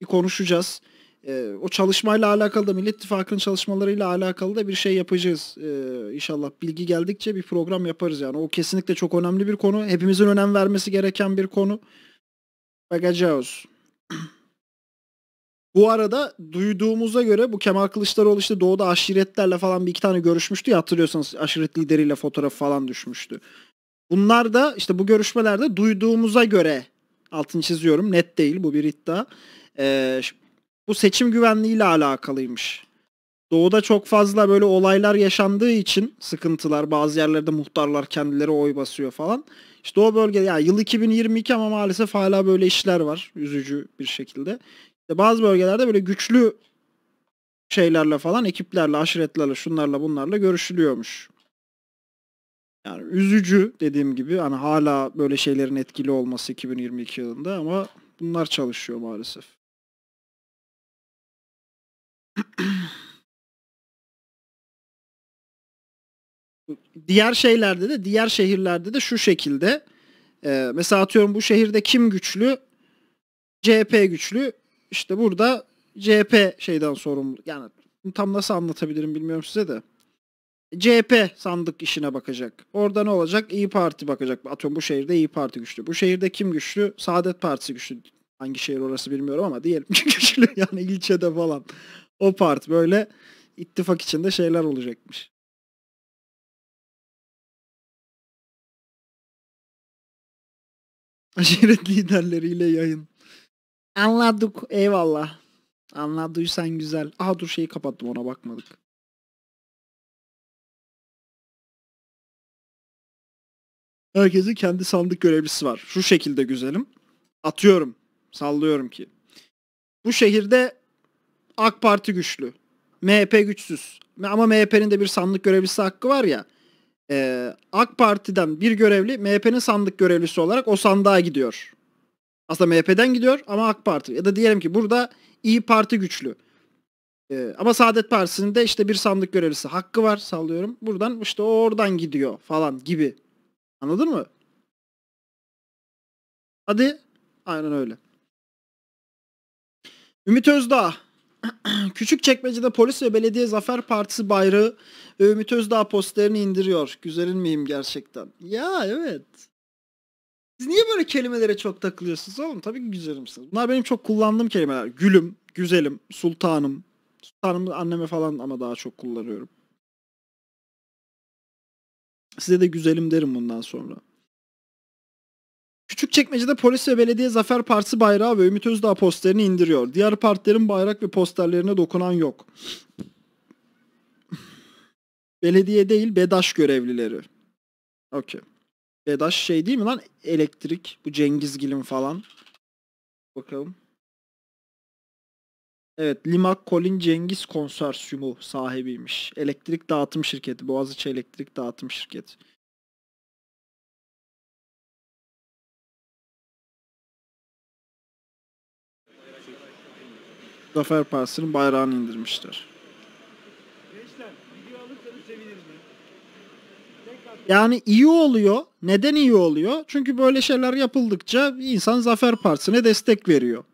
Bir konuşacağız e, o çalışmayla alakalı da Millet İttifakı'nın çalışmalarıyla alakalı da bir şey yapacağız. E, inşallah bilgi geldikçe bir program yaparız yani. O kesinlikle çok önemli bir konu. Hepimizin önem vermesi gereken bir konu. Bakacağız. Bu arada duyduğumuza göre bu Kemal Kılıçdaroğlu işte doğuda aşiretlerle falan bir iki tane görüşmüştü ya hatırlıyorsanız aşiret lideriyle fotoğraf falan düşmüştü. Bunlar da işte bu görüşmelerde duyduğumuza göre altını çiziyorum net değil bu bir iddia. Ee, bu seçim güvenliğiyle alakalıymış. Doğuda çok fazla böyle olaylar yaşandığı için sıkıntılar bazı yerlerde muhtarlar kendileri oy basıyor falan. İşte o bölge yani yıl 2022 ama maalesef hala böyle işler var üzücü bir şekilde. İşte bazı bölgelerde böyle güçlü şeylerle falan ekiplerle, aşiretlerle, şunlarla bunlarla görüşülüyormuş. Yani üzücü dediğim gibi hani hala böyle şeylerin etkili olması 2022 yılında ama bunlar çalışıyor maalesef diğer şeylerde de diğer şehirlerde de şu şekilde e, mesela atıyorum bu şehirde kim güçlü? CHP güçlü. işte burada CHP şeyden sorumlu. Yani tam nasıl anlatabilirim bilmiyorum size de. CHP sandık işine bakacak. Orada ne olacak? İyi Parti bakacak. Atıyorum bu şehirde İyi Parti güçlü. Bu şehirde kim güçlü? Saadet Partisi güçlü. Hangi şehir orası bilmiyorum ama diyelim ki güçlü yani ilçede falan. O part böyle ittifak içinde şeyler olacakmış. Aşiret liderleriyle yayın. Anladık. Eyvallah. Anladıysan güzel. Aha dur şeyi kapattım ona bakmadık. Herkesin kendi sandık görevlisi var. Şu şekilde güzelim. Atıyorum. Sallıyorum ki. Bu şehirde AK Parti güçlü. MHP güçsüz. Ama MHP'nin de bir sandık görevlisi hakkı var ya. E, AK Parti'den bir görevli MHP'nin sandık görevlisi olarak o sandığa gidiyor. Aslında MHP'den gidiyor ama AK Parti. Ya da diyelim ki burada İyi Parti güçlü. E, ama Saadet Partisi'nin de işte bir sandık görevlisi hakkı var sallıyorum. Buradan işte o oradan gidiyor falan gibi. Anladın mı? Hadi. Aynen öyle. Ümit Özdağ Küçük çekmece'de polis ve belediye zafer partisi bayrağı ve Ümit Özdağ posterini indiriyor. Güzel miyim gerçekten? Ya evet. Siz niye böyle kelimelere çok takılıyorsunuz oğlum? Tabii ki güzelimsiniz. Bunlar benim çok kullandığım kelimeler. Gülüm, güzelim, sultanım. Sultanımı anneme falan ama daha çok kullanıyorum. Size de güzelim derim bundan sonra. Küçükçekmece'de polis ve belediye Zafer Partisi bayrağı ve Ümit Özdağ posterini indiriyor. Diğer partilerin bayrak ve posterlerine dokunan yok. belediye değil, BEDAŞ görevlileri. Okey. BEDAŞ şey değil mi lan? Elektrik, bu Cengizgil'in falan. Bakalım. Evet, Limak Colin Cengiz Konsorsiyumu sahibiymiş. Elektrik dağıtım şirketi, Boğaziçi Elektrik Dağıtım Şirketi. Zafer Partisi'nin bayrağını indirmiştir. Yani iyi oluyor. Neden iyi oluyor? Çünkü böyle şeyler yapıldıkça insan Zafer Partisi'ne destek veriyor.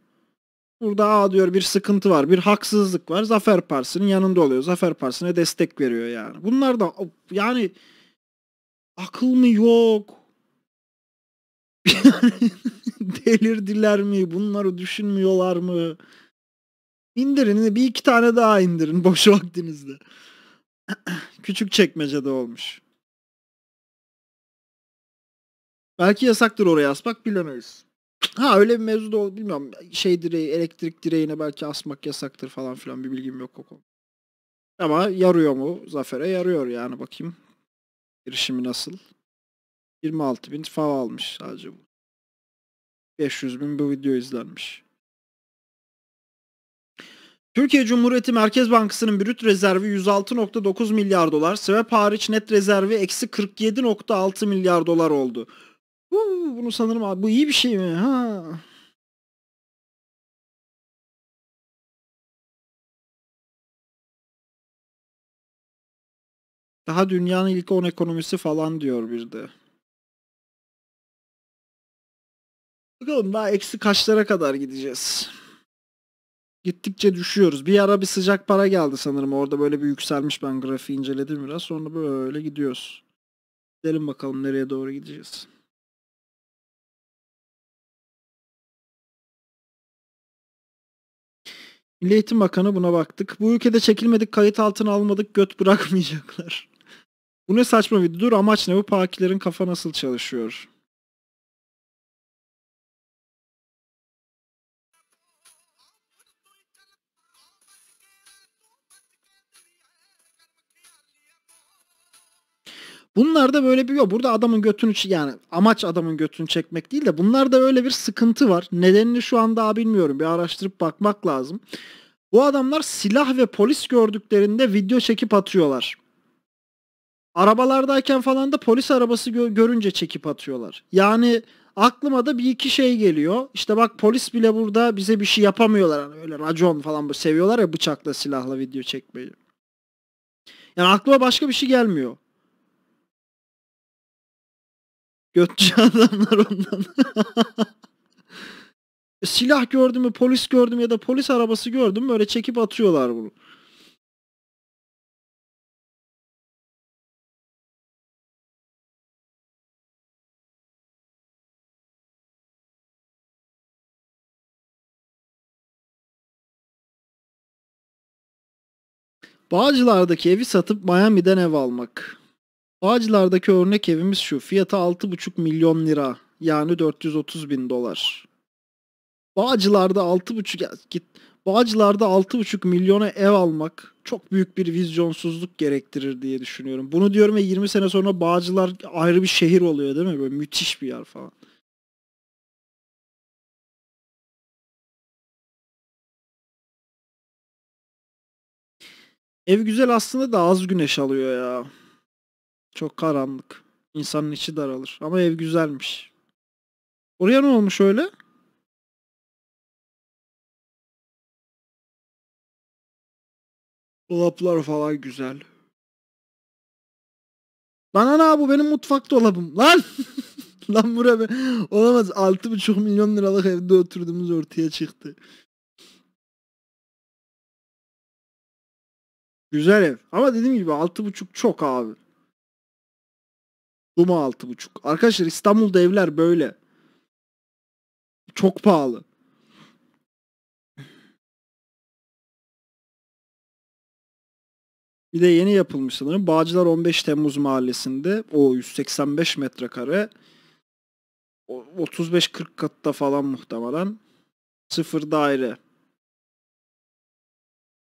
Burada aa diyor bir sıkıntı var, bir haksızlık var. Zafer Partisi'nin yanında oluyor. Zafer Partisi'ne destek veriyor yani. Bunlar da yani akıl mı yok? Delirdiler mi? Bunları düşünmüyorlar mı? İndirin bir iki tane daha indirin boş vaktinizde. Küçük çekmecede olmuş. Belki yasaktır oraya asmak bilemeyiz. Ha öyle bir mevzu da ol, bilmiyorum. Şey direği, elektrik direğine belki asmak yasaktır falan filan bir bilgim yok o konu. Ama yarıyor mu? Zafer'e yarıyor yani bakayım. Girişimi nasıl? 26 bin fav almış sadece bu. 500 bin bu video izlenmiş. Türkiye Cumhuriyeti Merkez Bankası'nın brüt rezervi 106.9 milyar dolar, swap hariç net rezervi eksi 47.6 milyar dolar oldu. Uuu, bunu sanırım abi, bu iyi bir şey mi? Ha. Daha dünyanın ilk 10 ekonomisi falan diyor bir de. Bakalım daha eksi kaçlara kadar gideceğiz gittikçe düşüyoruz. Bir ara bir sıcak para geldi sanırım. Orada böyle bir yükselmiş ben grafiği inceledim biraz. Sonra böyle gidiyoruz. Gidelim bakalım nereye doğru gideceğiz. Milli Eğitim Bakanı buna baktık. Bu ülkede çekilmedik, kayıt altına almadık, göt bırakmayacaklar. bu ne saçma video. Dur amaç ne bu? Parkilerin kafa nasıl çalışıyor? Bunlar da böyle bir yok. Burada adamın götünü yani amaç adamın götünü çekmek değil de bunlar da öyle bir sıkıntı var. Nedenini şu an daha bilmiyorum. Bir araştırıp bakmak lazım. Bu adamlar silah ve polis gördüklerinde video çekip atıyorlar. Arabalardayken falan da polis arabası gö- görünce çekip atıyorlar. Yani aklıma da bir iki şey geliyor. İşte bak polis bile burada bize bir şey yapamıyorlar. Hani öyle racon falan bu seviyorlar ya bıçakla silahla video çekmeyi. Yani aklıma başka bir şey gelmiyor. Götçü adamlar ondan. E, silah gördüm mü, polis gördüm ya da polis arabası gördüm böyle çekip atıyorlar bunu. Bağcılar'daki evi satıp Miami'den ev almak. Bağcılar'daki örnek evimiz şu. Fiyatı 6,5 milyon lira. Yani 430 bin dolar. Bağcılar'da 6,5 git. Bağcılar'da 6,5 milyona ev almak çok büyük bir vizyonsuzluk gerektirir diye düşünüyorum. Bunu diyorum ve 20 sene sonra Bağcılar ayrı bir şehir oluyor değil mi? Böyle müthiş bir yer falan. Ev güzel aslında da az güneş alıyor ya. Çok karanlık. İnsanın içi daralır. Ama ev güzelmiş. Oraya ne olmuş öyle? Dolaplar falan güzel. Lan ana bu benim mutfak dolabım. Lan! Lan buraya be. Olamaz. 6,5 milyon liralık evde oturduğumuz ortaya çıktı. Güzel ev. Ama dediğim gibi 6,5 çok abi. Duma altı buçuk. Arkadaşlar İstanbul'da evler böyle. Çok pahalı. Bir de yeni yapılmış sanırım. Bağcılar 15 Temmuz Mahallesi'nde o 185 metrekare 35-40 katta falan muhtemelen sıfır daire.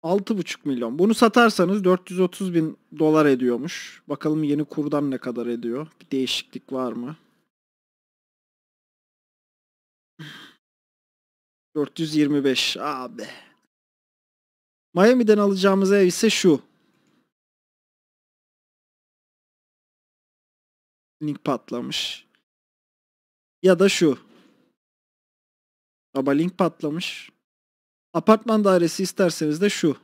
6,5 milyon. Bunu satarsanız 430 bin dolar ediyormuş. Bakalım yeni kurdan ne kadar ediyor? Bir değişiklik var mı? 425 abi. Miami'den alacağımız ev ise şu. Link patlamış. Ya da şu. Baba link patlamış. Apartman dairesi isterseniz de şu.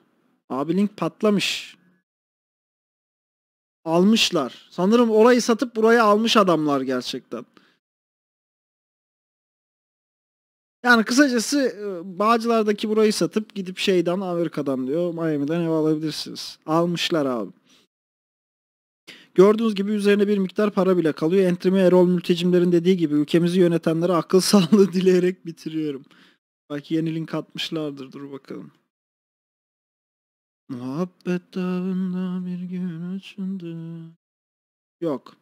Abi link patlamış. Almışlar. Sanırım orayı satıp buraya almış adamlar gerçekten. Yani kısacası e, Bağcılar'daki burayı satıp gidip şeyden Amerika'dan diyor Miami'den ev alabilirsiniz. Almışlar abi. Gördüğünüz gibi üzerine bir miktar para bile kalıyor. Entrimi Erol mültecimlerin dediği gibi ülkemizi yönetenlere akıl sağlığı dileyerek bitiriyorum. Belki yeni link atmışlardır. Dur bakalım. Muhabbet dağında bir gün açındı. Yok.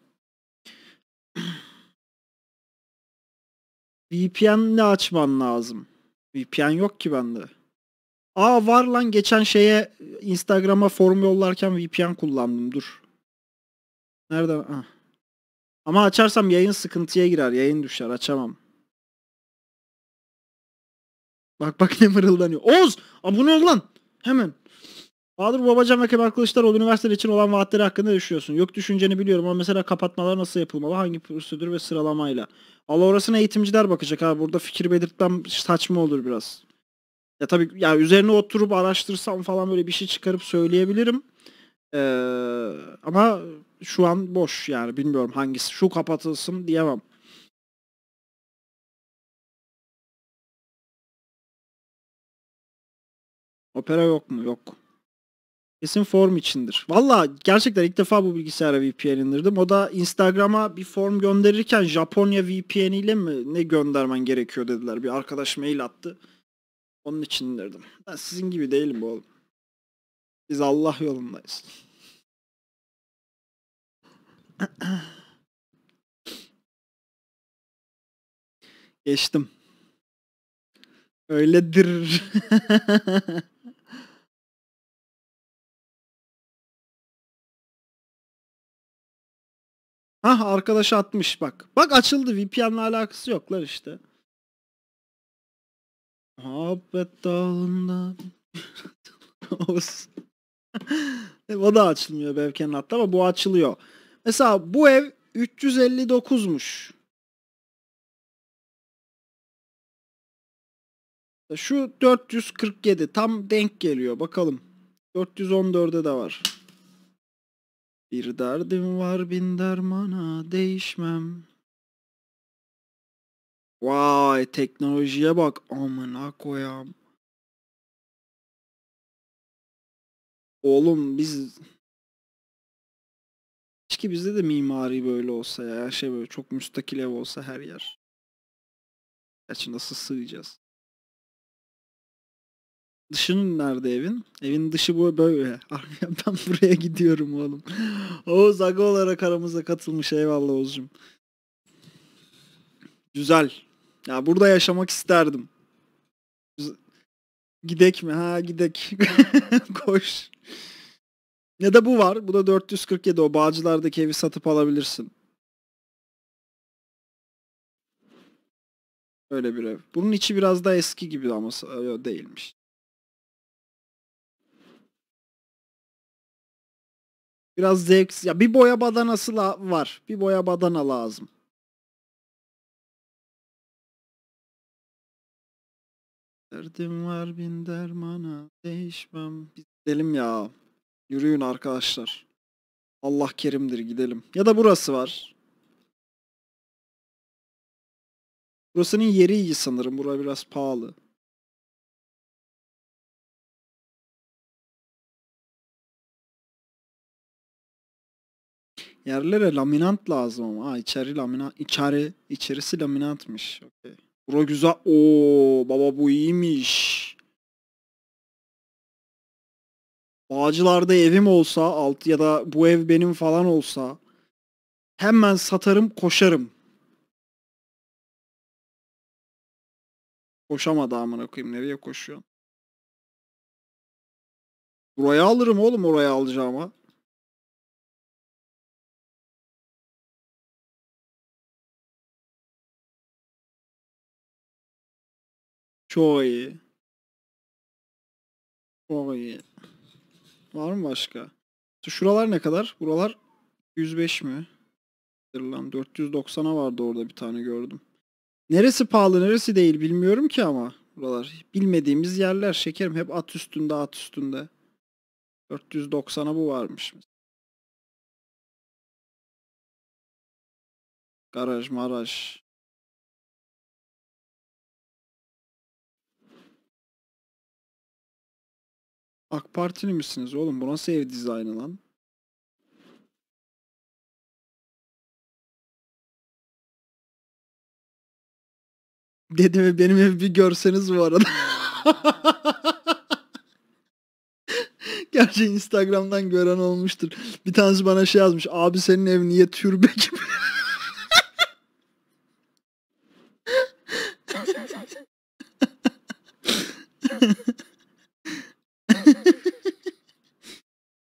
VPN ne açman lazım. VPN yok ki bende. Aa var lan geçen şeye Instagram'a form yollarken VPN kullandım dur. Nereden? Ah. Ama açarsam yayın sıkıntıya girer. Yayın düşer. Açamam. Bak bak ne mırıldanıyor. Oğuz abone ol lan. Hemen. Bahadır Babacan ve arkadaşlar, o üniversiteler için olan vaatleri hakkında düşünüyorsun. Yok düşünceni biliyorum ama mesela kapatmalar nasıl yapılmalı? Hangi prosedür ve sıralamayla? Allah orasına eğitimciler bakacak abi. Burada fikir belirtmem saçma olur biraz. Ya tabii ya üzerine oturup araştırsam falan böyle bir şey çıkarıp söyleyebilirim. Ee, ama şu an boş yani bilmiyorum hangisi şu kapatılsın diyemem. Opera yok mu? Yok. Kesin form içindir. Valla gerçekten ilk defa bu bilgisayara VPN indirdim. O da Instagram'a bir form gönderirken Japonya VPN ile mi ne göndermen gerekiyor dediler. Bir arkadaş mail attı. Onun için indirdim. Ben sizin gibi değilim oğlum. Biz Allah yolundayız. Geçtim. Öyledir. Hah arkadaş atmış bak. Bak açıldı VPN'le alakası yoklar işte. Muhabbet dağında e, o da açılmıyor Bevken'in hatta ama bu açılıyor. Mesela bu ev 359'muş. Şu 447 tam denk geliyor bakalım. 414'e de var. Bir derdim var bin dermana değişmem. Vay teknolojiye bak amına koyam. Oğlum biz keşke bizde de mimari böyle olsa ya. Her şey böyle çok müstakil ev olsa her yer. Gerçi nasıl sığacağız? Dışının nerede evin? Evin dışı bu böyle. ben buraya gidiyorum oğlum. Oğuz Aga olarak aramıza katılmış. Eyvallah Oğuz'cum. Güzel. Ya burada yaşamak isterdim. Gidek mi? Ha gidek. Koş. Ya da bu var. Bu da 447. O Bağcılar'daki evi satıp alabilirsin. Öyle bir ev. Bunun içi biraz daha eski gibi ama değilmiş. Biraz zevksiz. Ya bir boya badanası la- var. Bir boya badana lazım. Derdim var bin dermana değişmem. gidelim ya. Yürüyün arkadaşlar. Allah kerimdir gidelim. Ya da burası var. Burasının yeri iyi sanırım. Bura biraz pahalı. Yerlere laminant lazım ama. Aa içeri laminant. İçeri. içerisi laminantmış. Okay. Bura güzel. Oo baba bu iyiymiş. Bağcılarda evim olsa alt ya da bu ev benim falan olsa hemen satarım koşarım. Koşamadı amına koyayım nereye koşuyor? Buraya alırım oğlum oraya alacağıma. Çok iyi. Çok iyi. Var mı başka? Şuralar ne kadar? Buralar 105 mi? Lan 490'a vardı orada bir tane gördüm. Neresi pahalı neresi değil bilmiyorum ki ama buralar. Bilmediğimiz yerler şekerim hep at üstünde at üstünde. 490'a bu varmış. Garaj maraj. AK Partili misiniz oğlum? Bu nasıl ev dizaynı lan? Dedemi benim evi bir görseniz bu arada. Gerçi Instagram'dan gören olmuştur. Bir tanesi bana şey yazmış. Abi senin ev niye türbe gibi?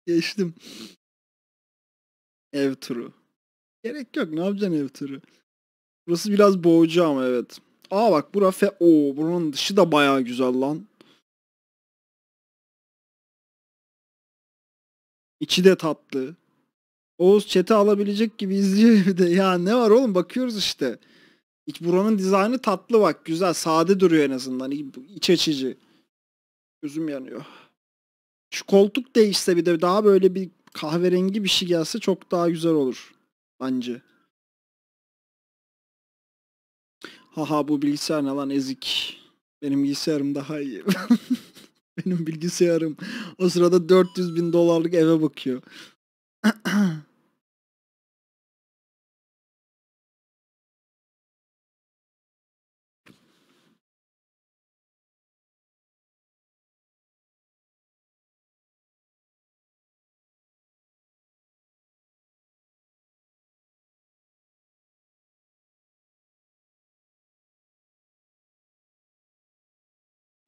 Geçtim. Ev turu. Gerek yok. Ne yapacaksın ev turu? Burası biraz boğucu ama evet. Aa bak bura fe... Oo buranın dışı da baya güzel lan. İçi de tatlı. Oğuz çete alabilecek gibi izliyor bir de. Ya ne var oğlum bakıyoruz işte. İç, buranın dizaynı tatlı bak. Güzel. Sade duruyor en azından. İç açıcı. Gözüm yanıyor. Şu koltuk değişse bir de daha böyle bir kahverengi bir şey gelse çok daha güzel olur bence. Haha bu bilgisayar ne lan ezik. Benim bilgisayarım daha iyi. Benim bilgisayarım o sırada 400 bin dolarlık eve bakıyor.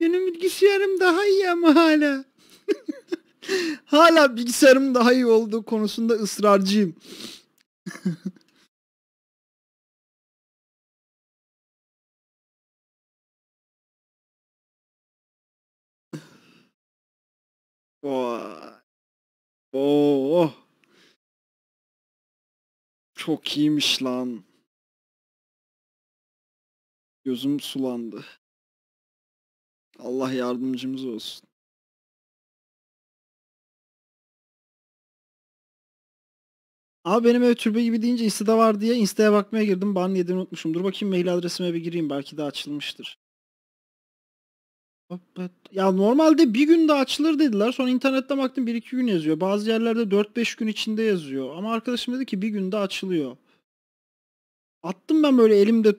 benim bilgisayarım daha iyi ama hala. hala bilgisayarım daha iyi olduğu konusunda ısrarcıyım. oh. oh. Çok iyiymiş lan. Gözüm sulandı. Allah yardımcımız olsun. Abi benim ev türbe gibi deyince Insta'da var diye Insta'ya bakmaya girdim. Ban yediğini unutmuşum. Dur bakayım mail adresime bir gireyim. Belki de açılmıştır. Ya normalde bir günde açılır dediler. Sonra internette baktım 1-2 gün yazıyor. Bazı yerlerde 4-5 gün içinde yazıyor. Ama arkadaşım dedi ki bir günde açılıyor. Attım ben böyle elimde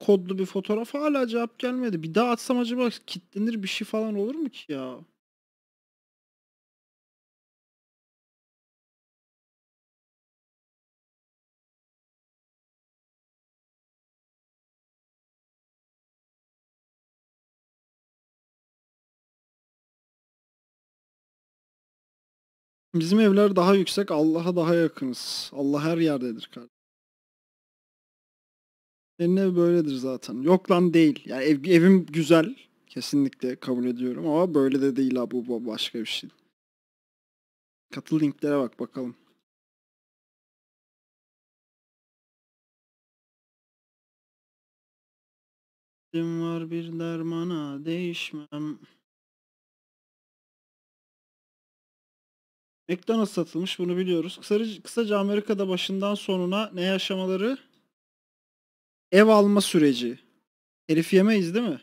kodlu bir fotoğraf hala cevap gelmedi. Bir daha atsam acaba kitlenir bir şey falan olur mu ki ya? Bizim evler daha yüksek, Allah'a daha yakınız. Allah her yerdedir kardeşim. Senin ev böyledir zaten. Yok lan değil. Yani ev, evim güzel. Kesinlikle kabul ediyorum ama böyle de değil abi bu başka bir şey. Katıl linklere bak bakalım. Kim var bir dermana değişmem. McDonald's satılmış bunu biliyoruz. Kısaca, kısaca Amerika'da başından sonuna ne yaşamaları ev alma süreci. Herif yemeyiz değil mi?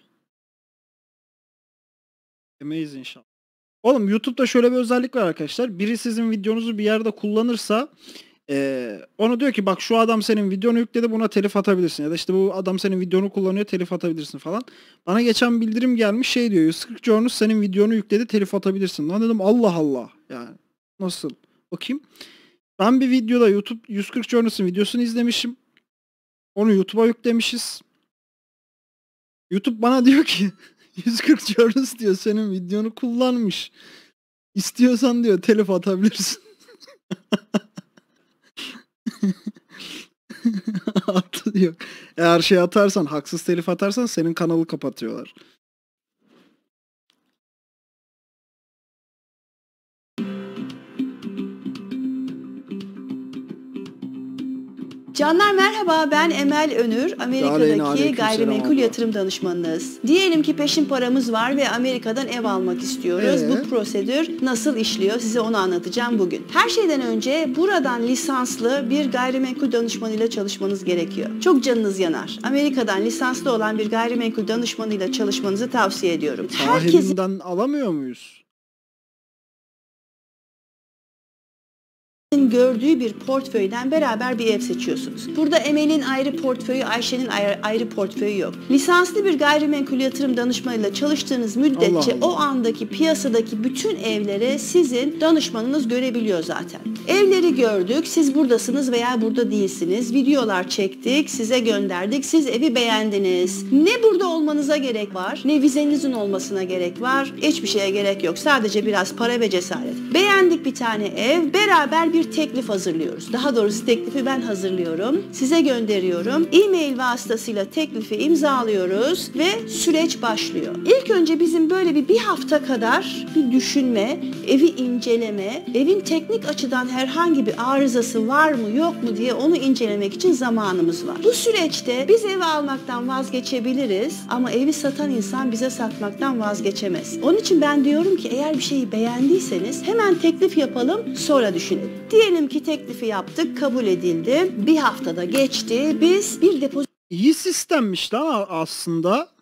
Yemeyiz inşallah. Oğlum YouTube'da şöyle bir özellik var arkadaşlar. Biri sizin videonuzu bir yerde kullanırsa ee, onu diyor ki bak şu adam senin videonu yükledi buna telif atabilirsin ya da işte bu adam senin videonu kullanıyor telif atabilirsin falan. Bana geçen bildirim gelmiş şey diyor 140 Journus senin videonu yükledi telif atabilirsin. Lan dedim Allah Allah yani nasıl bakayım. Ben bir videoda YouTube 140 Journus'un videosunu izlemişim. Onu YouTube'a yüklemişiz. YouTube bana diyor ki 140 Journals diyor senin videonu kullanmış. İstiyorsan diyor telif atabilirsin. Attı diyor. Eğer şey atarsan haksız telif atarsan senin kanalı kapatıyorlar. Canlar merhaba ben Emel Önür, Amerika'daki gayrimenkul yatırım danışmanınız. Diyelim ki peşin paramız var ve Amerika'dan ev almak istiyoruz. Ee? Bu prosedür nasıl işliyor size onu anlatacağım bugün. Her şeyden önce buradan lisanslı bir gayrimenkul danışmanıyla çalışmanız gerekiyor. Çok canınız yanar. Amerika'dan lisanslı olan bir gayrimenkul danışmanıyla çalışmanızı tavsiye ediyorum. Herkesinden alamıyor muyuz? gördüğü bir portföyden beraber bir ev seçiyorsunuz. Burada Emel'in ayrı portföyü, Ayşe'nin ayrı, ayrı portföyü yok. Lisanslı bir gayrimenkul yatırım danışmanıyla çalıştığınız müddetçe Allah Allah. o andaki piyasadaki bütün evleri sizin danışmanınız görebiliyor zaten. Evleri gördük, siz buradasınız veya burada değilsiniz. Videolar çektik, size gönderdik, siz evi beğendiniz. Ne burada olmanıza gerek var, ne vizenizin olmasına gerek var. Hiçbir şeye gerek yok. Sadece biraz para ve cesaret. Beğendik bir tane ev, beraber bir bir teklif hazırlıyoruz. Daha doğrusu teklifi ben hazırlıyorum. Size gönderiyorum. E-mail vasıtasıyla teklifi imzalıyoruz ve süreç başlıyor. İlk önce bizim böyle bir bir hafta kadar bir düşünme, evi inceleme, evin teknik açıdan herhangi bir arızası var mı yok mu diye onu incelemek için zamanımız var. Bu süreçte biz evi almaktan vazgeçebiliriz ama evi satan insan bize satmaktan vazgeçemez. Onun için ben diyorum ki eğer bir şeyi beğendiyseniz hemen teklif yapalım sonra düşünelim. Diyelim ki teklifi yaptık, kabul edildi. Bir haftada geçti. Biz bir depozito İyi sistemmiş lan aslında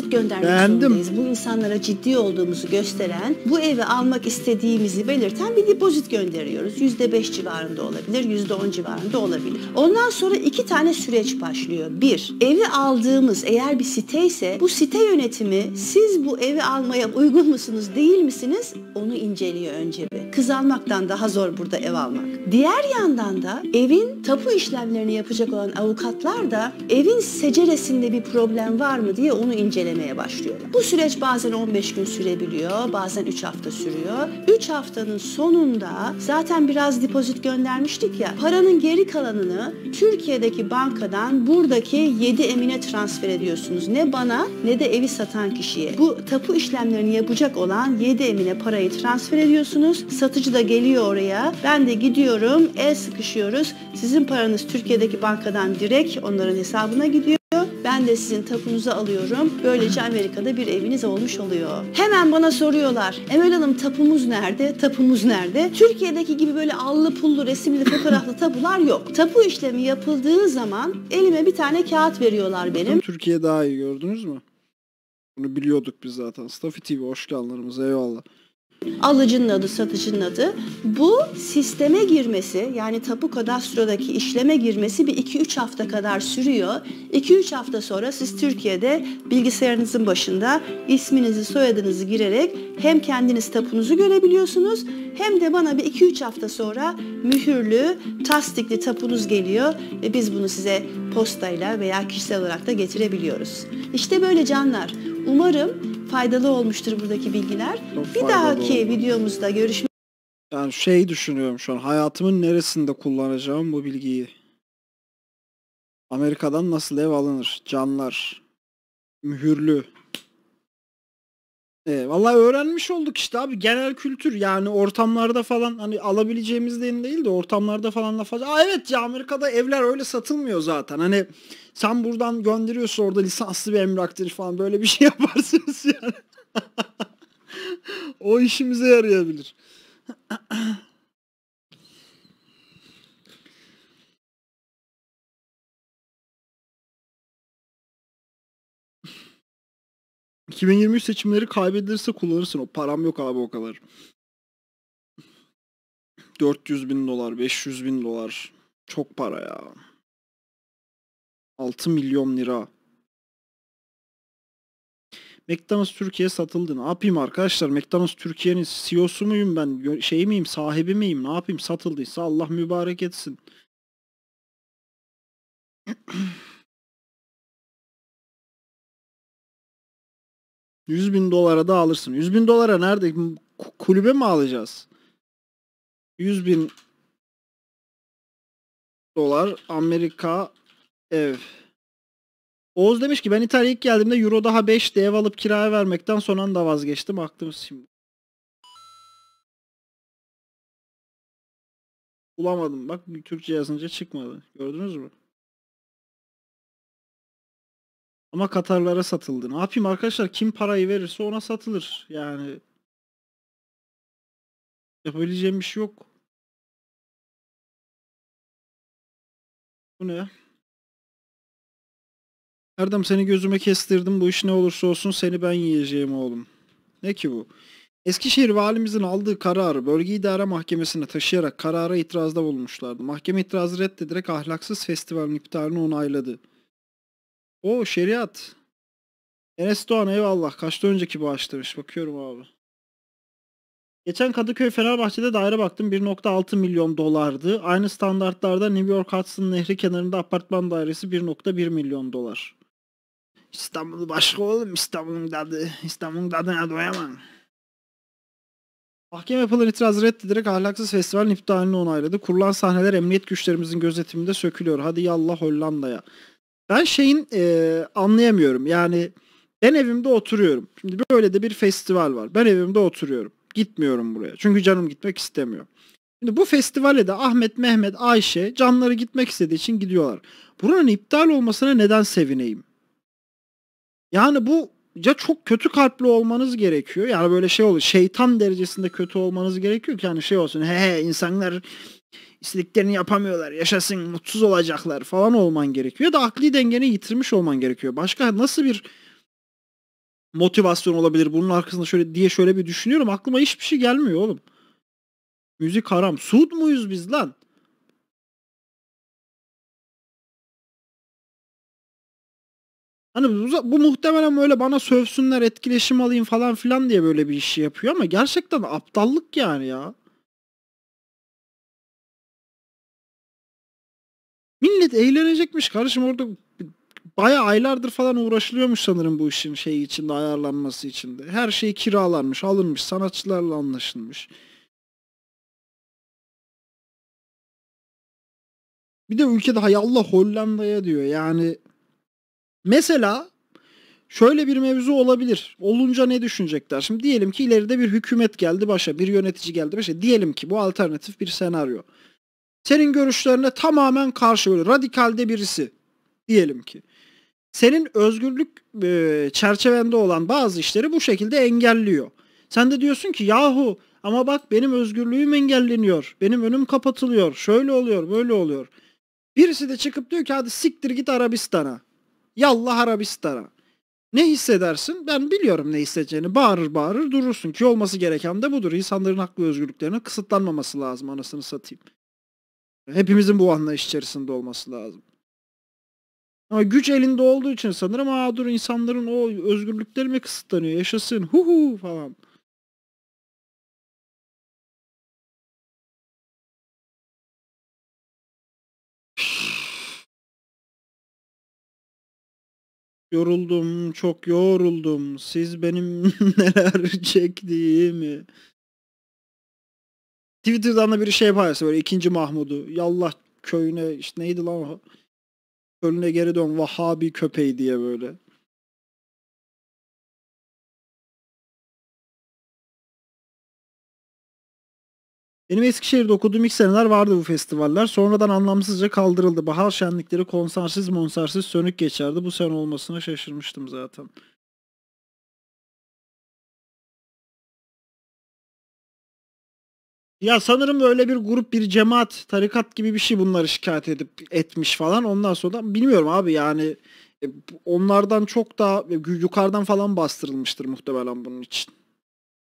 kitlit göndermek Beğendim. zorundayız. Bu insanlara ciddi olduğumuzu gösteren, bu evi almak istediğimizi belirten bir depozit gönderiyoruz. Yüzde beş civarında olabilir, yüzde on civarında olabilir. Ondan sonra iki tane süreç başlıyor. Bir, evi aldığımız eğer bir site ise bu site yönetimi siz bu evi almaya uygun musunuz değil misiniz onu inceliyor önce bir. Kız almaktan daha zor burada ev almak. Diğer yandan da evin tapu işlemlerini yapacak olan avukatlar da evin seceresinde bir problem var mı diye onu inceliyor incelemeye başlıyorlar. Bu süreç bazen 15 gün sürebiliyor, bazen 3 hafta sürüyor. 3 haftanın sonunda zaten biraz depozit göndermiştik ya, paranın geri kalanını Türkiye'deki bankadan buradaki 7 emine transfer ediyorsunuz. Ne bana ne de evi satan kişiye. Bu tapu işlemlerini yapacak olan 7 emine parayı transfer ediyorsunuz. Satıcı da geliyor oraya. Ben de gidiyorum, el sıkışıyoruz. Sizin paranız Türkiye'deki bankadan direkt onların hesabına gidiyor ben de sizin tapunuzu alıyorum. Böylece Amerika'da bir eviniz olmuş oluyor. Hemen bana soruyorlar. Emel Hanım tapumuz nerede? Tapumuz nerede? Türkiye'deki gibi böyle allı pullu resimli fotoğraflı tapular yok. Tapu işlemi yapıldığı zaman elime bir tane kağıt veriyorlar benim. Türkiye daha iyi gördünüz mü? Bunu biliyorduk biz zaten. Stafi TV hoş geldiniz. Eyvallah alıcının adı, satıcının adı. Bu sisteme girmesi yani tapu kadastrodaki işleme girmesi bir 2-3 hafta kadar sürüyor. 2-3 hafta sonra siz Türkiye'de bilgisayarınızın başında isminizi, soyadınızı girerek hem kendiniz tapunuzu görebiliyorsunuz hem de bana bir 2-3 hafta sonra mühürlü, tasdikli tapunuz geliyor ve biz bunu size postayla veya kişisel olarak da getirebiliyoruz. İşte böyle canlar. Umarım faydalı olmuştur buradaki bilgiler. Çok bir dahaki oldu. videomuzda görüşmek üzere. yani şey düşünüyorum şu an hayatımın neresinde kullanacağım bu bilgiyi? Amerika'dan nasıl ev alınır? Canlar. Mühürlü. E, vallahi öğrenmiş olduk işte abi genel kültür yani ortamlarda falan hani alabileceğimiz değil de ortamlarda falan laf Aa evet ya Amerika'da evler öyle satılmıyor zaten hani sen buradan gönderiyorsun orada lisanslı bir emlaktır falan böyle bir şey yaparsınız yani. o işimize yarayabilir. ...2023 seçimleri kaybedilirse kullanırsın. O param yok abi o kadar. 400 bin dolar, 500 bin dolar. Çok para ya. 6 milyon lira. McDonald's Türkiye satıldı. Ne yapayım arkadaşlar? McDonald's Türkiye'nin CEO'su muyum ben? Şey miyim? Sahibi miyim? Ne yapayım? Satıldıysa Allah mübarek etsin. Yüz bin dolara da alırsın. Yüz bin dolara nerede? Kulübe mi alacağız? Yüz bin dolar Amerika Ev. Oğuz demiş ki ben İtalya ilk geldiğimde Euro daha 5'ti ev alıp kiraya vermekten son anda vazgeçtim. Aklımız şimdi. Bulamadım. Bak Türkçe yazınca çıkmadı. Gördünüz mü? Ama Katarlara satıldı. Ne yapayım arkadaşlar? Kim parayı verirse ona satılır. Yani yapabileceğim bir şey yok. Bu ne? Erdem seni gözüme kestirdim. Bu iş ne olursa olsun seni ben yiyeceğim oğlum. Ne ki bu? Eskişehir valimizin aldığı kararı bölge idare mahkemesine taşıyarak karara itirazda bulmuşlardı. Mahkeme itirazı reddederek ahlaksız festivalin iptalini onayladı. O şeriat. Enes Doğan eyvallah. Kaçta önceki bağışlamış. Bakıyorum abi. Geçen Kadıköy Fenerbahçe'de daire baktım 1.6 milyon dolardı. Aynı standartlarda New York Hudson Nehri kenarında apartman dairesi 1.1 milyon dolar. İstanbul başka oğlum İstanbul'un tadı. İstanbul'un tadına doyamam. Mahkeme yapılan itiraz reddederek ahlaksız festivalin iptalini onayladı. Kurulan sahneler emniyet güçlerimizin gözetiminde sökülüyor. Hadi yallah Hollanda'ya. Ben şeyin e, anlayamıyorum. Yani ben evimde oturuyorum. Şimdi böyle de bir festival var. Ben evimde oturuyorum. Gitmiyorum buraya. Çünkü canım gitmek istemiyor. Şimdi bu festivale de Ahmet, Mehmet, Ayşe canları gitmek istediği için gidiyorlar. Buranın iptal olmasına neden sevineyim? Yani bu ya çok kötü kalpli olmanız gerekiyor. Yani böyle şey olur. Şeytan derecesinde kötü olmanız gerekiyor ki yani şey olsun. He he insanlar istediklerini yapamıyorlar. Yaşasın mutsuz olacaklar falan olman gerekiyor. Ya da akli dengeni yitirmiş olman gerekiyor. Başka nasıl bir motivasyon olabilir bunun arkasında şöyle diye şöyle bir düşünüyorum. Aklıma hiçbir şey gelmiyor oğlum. Müzik haram. Suud muyuz biz lan? Hani bu, bu muhtemelen böyle bana sövsünler, etkileşim alayım falan filan diye böyle bir işi yapıyor ama gerçekten aptallık yani ya. Millet eğlenecekmiş kardeşim orada baya aylardır falan uğraşılıyormuş sanırım bu işin şeyi içinde ayarlanması içinde. Her şey kiralanmış, alınmış, sanatçılarla anlaşılmış. Bir de ülkede hay Allah Hollanda'ya diyor yani Mesela şöyle bir mevzu olabilir. Olunca ne düşünecekler? Şimdi diyelim ki ileride bir hükümet geldi başa, bir yönetici geldi başa. Diyelim ki bu alternatif bir senaryo. Senin görüşlerine tamamen karşı böyle radikalde birisi diyelim ki. Senin özgürlük e, çerçevende olan bazı işleri bu şekilde engelliyor. Sen de diyorsun ki yahu ama bak benim özgürlüğüm engelleniyor. Benim önüm kapatılıyor. Şöyle oluyor, böyle oluyor. Birisi de çıkıp diyor ki hadi siktir git Arabistan'a. Yallah Arabistan'a. Ne hissedersin? Ben biliyorum ne hissedeceğini. Bağırır bağırır durursun ki olması gereken de budur. İnsanların hak ve özgürlüklerinin kısıtlanmaması lazım anasını satayım. Hepimizin bu anlayış içerisinde olması lazım. Ama güç elinde olduğu için sanırım aa dur insanların o özgürlükleri mi kısıtlanıyor yaşasın hu hu falan. yoruldum, çok yoruldum. Siz benim neler çektiğimi. Twitter'dan da bir şey paylaştı böyle ikinci Mahmud'u. Yallah köyüne işte neydi lan o? Kölüne geri dön Vahabi köpeği diye böyle. Benim Eskişehir'de okuduğum ilk seneler vardı bu festivaller. Sonradan anlamsızca kaldırıldı. Bahar şenlikleri konsersiz monsersiz sönük geçerdi. Bu sene olmasına şaşırmıştım zaten. Ya sanırım böyle bir grup, bir cemaat, tarikat gibi bir şey bunları şikayet edip etmiş falan. Ondan sonra da bilmiyorum abi yani e, onlardan çok daha yukarıdan falan bastırılmıştır muhtemelen bunun için.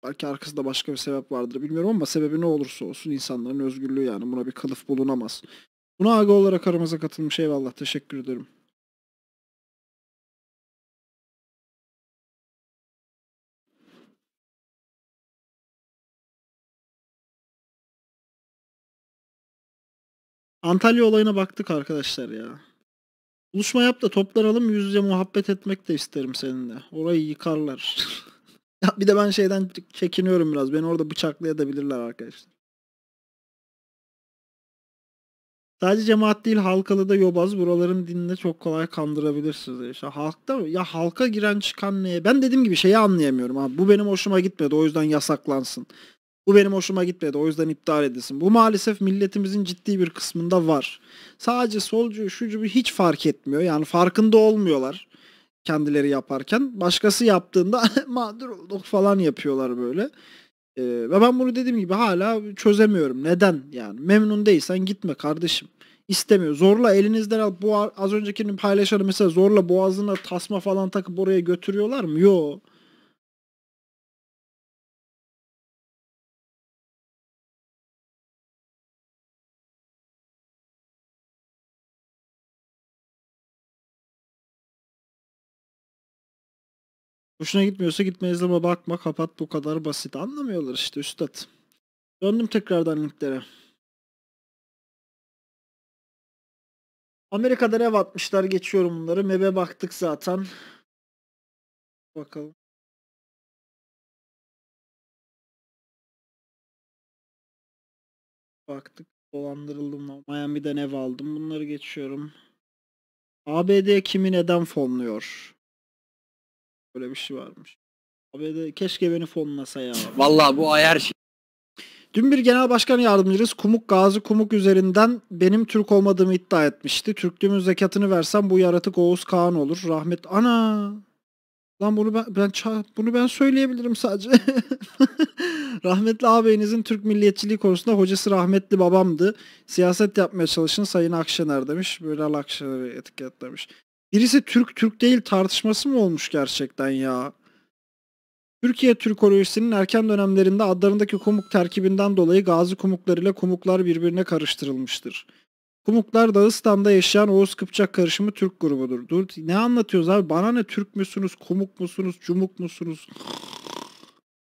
Belki arkasında başka bir sebep vardır bilmiyorum ama sebebi ne olursa olsun insanların özgürlüğü yani buna bir kılıf bulunamaz. Buna aga olarak aramıza katılmış eyvallah teşekkür ederim. Antalya olayına baktık arkadaşlar ya. Buluşma yap da toplaralım yüz yüze muhabbet etmek de isterim seninle. Orayı yıkarlar. Ya bir de ben şeyden çekiniyorum biraz. Beni orada bıçaklayabilirler arkadaşlar. Sadece cemaat değil halkalı da yobaz. Buraların dinine çok kolay kandırabilirsiniz. İşte halkta ya halka giren çıkan neye? Ben dediğim gibi şeyi anlayamıyorum. Abi, bu benim hoşuma gitmedi o yüzden yasaklansın. Bu benim hoşuma gitmedi o yüzden iptal edilsin. Bu maalesef milletimizin ciddi bir kısmında var. Sadece solcu şucu hiç fark etmiyor. Yani farkında olmuyorlar kendileri yaparken başkası yaptığında mağdur olduk falan yapıyorlar böyle. Ee, ve ben bunu dediğim gibi hala çözemiyorum. Neden yani? Memnun değilsen gitme kardeşim. İstemiyor. Zorla elinizden al. Bu az öncekini paylaşan mesela zorla boğazına tasma falan takıp oraya götürüyorlar mı? Yok. Hoşuna gitmiyorsa gitmez ama bakma kapat bu kadar basit. Anlamıyorlar işte üstad. Döndüm tekrardan linklere. Amerika'da ev atmışlar geçiyorum bunları. Mebe baktık zaten. Bakalım. Baktık dolandırıldım. Miami'den ev aldım. Bunları geçiyorum. ABD kimi neden fonluyor? Böyle bir şey varmış. Abi de keşke beni fonlasa ya. Valla bu ayar şey. Dün bir genel başkan yardımcınız Kumuk Gazi Kumuk üzerinden benim Türk olmadığımı iddia etmişti. Türklüğümün zekatını versem bu yaratık Oğuz Kağan olur. Rahmet ana. Lan bunu ben, ben bunu ben söyleyebilirim sadece. rahmetli ağabeyinizin Türk milliyetçiliği konusunda hocası rahmetli babamdı. Siyaset yapmaya çalışın Sayın Akşener demiş. Böyle Akşener'i etiketlemiş. Birisi Türk Türk değil tartışması mı olmuş gerçekten ya? Türkiye Türkolojisi'nin erken dönemlerinde adlarındaki kumuk terkibinden dolayı gazi kumuklarıyla kumuklar birbirine karıştırılmıştır. Kumuklar Dağıstan'da yaşayan Oğuz Kıpçak karışımı Türk grubudur. Dur, ne anlatıyoruz abi? Bana ne Türk müsünüz, kumuk musunuz, cumuk musunuz?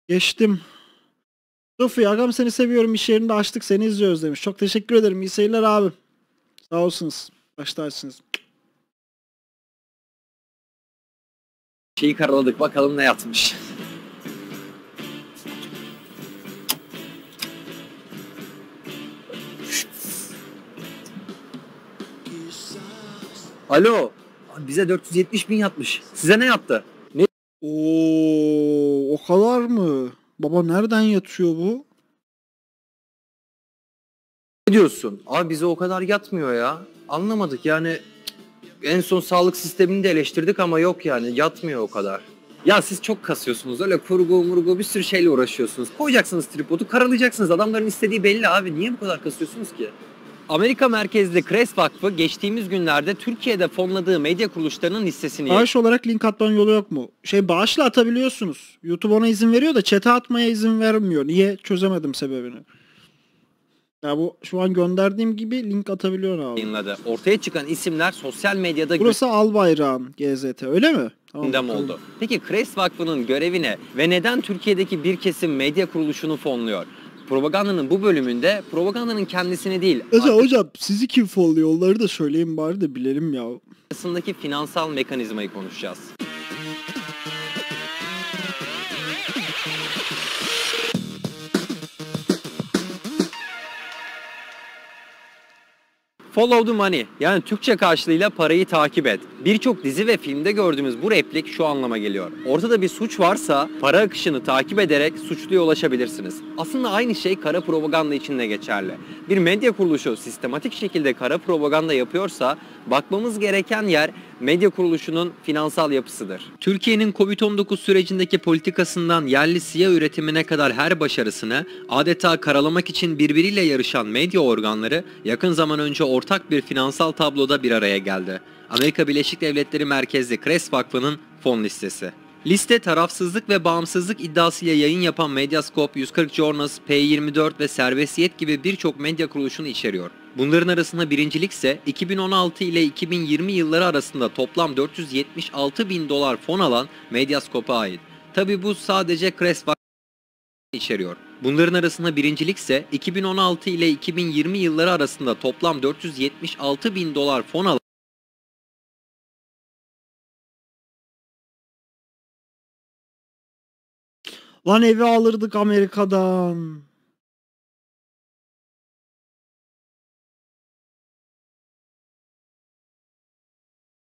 Geçtim. Sofi agam seni seviyorum iş yerinde açtık seni izliyoruz demiş. Çok teşekkür ederim. İyi seyirler abi. Sağ olsunuz. Başta açsınız. şeyi karaladık. Bakalım ne yatmış. Alo. Bize 470 bin yatmış. Size ne yaptı? Ne? Oo, o kadar mı? Baba nereden yatıyor bu? Ne diyorsun? Abi bize o kadar yatmıyor ya. Anlamadık yani en son sağlık sistemini de eleştirdik ama yok yani yatmıyor o kadar. Ya siz çok kasıyorsunuz öyle kurgu murgu bir sürü şeyle uğraşıyorsunuz. Koyacaksınız tripodu karalayacaksınız adamların istediği belli abi niye bu kadar kasıyorsunuz ki? Amerika merkezli Kres Vakfı geçtiğimiz günlerde Türkiye'de fonladığı medya kuruluşlarının listesini... Bağış olarak link atmanın yolu yok mu? Şey bağışla atabiliyorsunuz. YouTube ona izin veriyor da çete atmaya izin vermiyor. Niye? Çözemedim sebebini. Ya bu şu an gönderdiğim gibi link atabiliyor abi. Yayınladı. Ortaya çıkan isimler sosyal medyada Burası Albayrak'ın GZT öyle mi? Tamam, oldu. Peki Kres Vakfı'nın görevi ne ve neden Türkiye'deki bir kesim medya kuruluşunu fonluyor? Propagandanın bu bölümünde propagandanın kendisini değil... Hocam, artık... hocam sizi kim fonluyor onları da söyleyeyim bari de bilelim ya. ...arasındaki finansal mekanizmayı konuşacağız. Follow the money yani Türkçe karşılığıyla parayı takip et. Birçok dizi ve filmde gördüğümüz bu replik şu anlama geliyor. Ortada bir suç varsa para akışını takip ederek suçluya ulaşabilirsiniz. Aslında aynı şey kara propaganda için de geçerli. Bir medya kuruluşu sistematik şekilde kara propaganda yapıyorsa bakmamız gereken yer medya kuruluşunun finansal yapısıdır. Türkiye'nin Covid-19 sürecindeki politikasından yerli siyah üretimine kadar her başarısını adeta karalamak için birbiriyle yarışan medya organları yakın zaman önce ortak bir finansal tabloda bir araya geldi. Amerika Birleşik Devletleri merkezli Kres Vakfı'nın fon listesi. Liste tarafsızlık ve bağımsızlık iddiasıyla yayın yapan Medyascope, 140 Journals, P24 ve Serbestiyet gibi birçok medya kuruluşunu içeriyor. Bunların arasında birincilik ise 2016 ile 2020 yılları arasında toplam 476 bin dolar fon alan Medyascope'a ait. Tabi bu sadece Kres içeriyor. Bunların arasında birincilik ise 2016 ile 2020 yılları arasında toplam 476 bin dolar fon alan Lan evi alırdık Amerika'dan.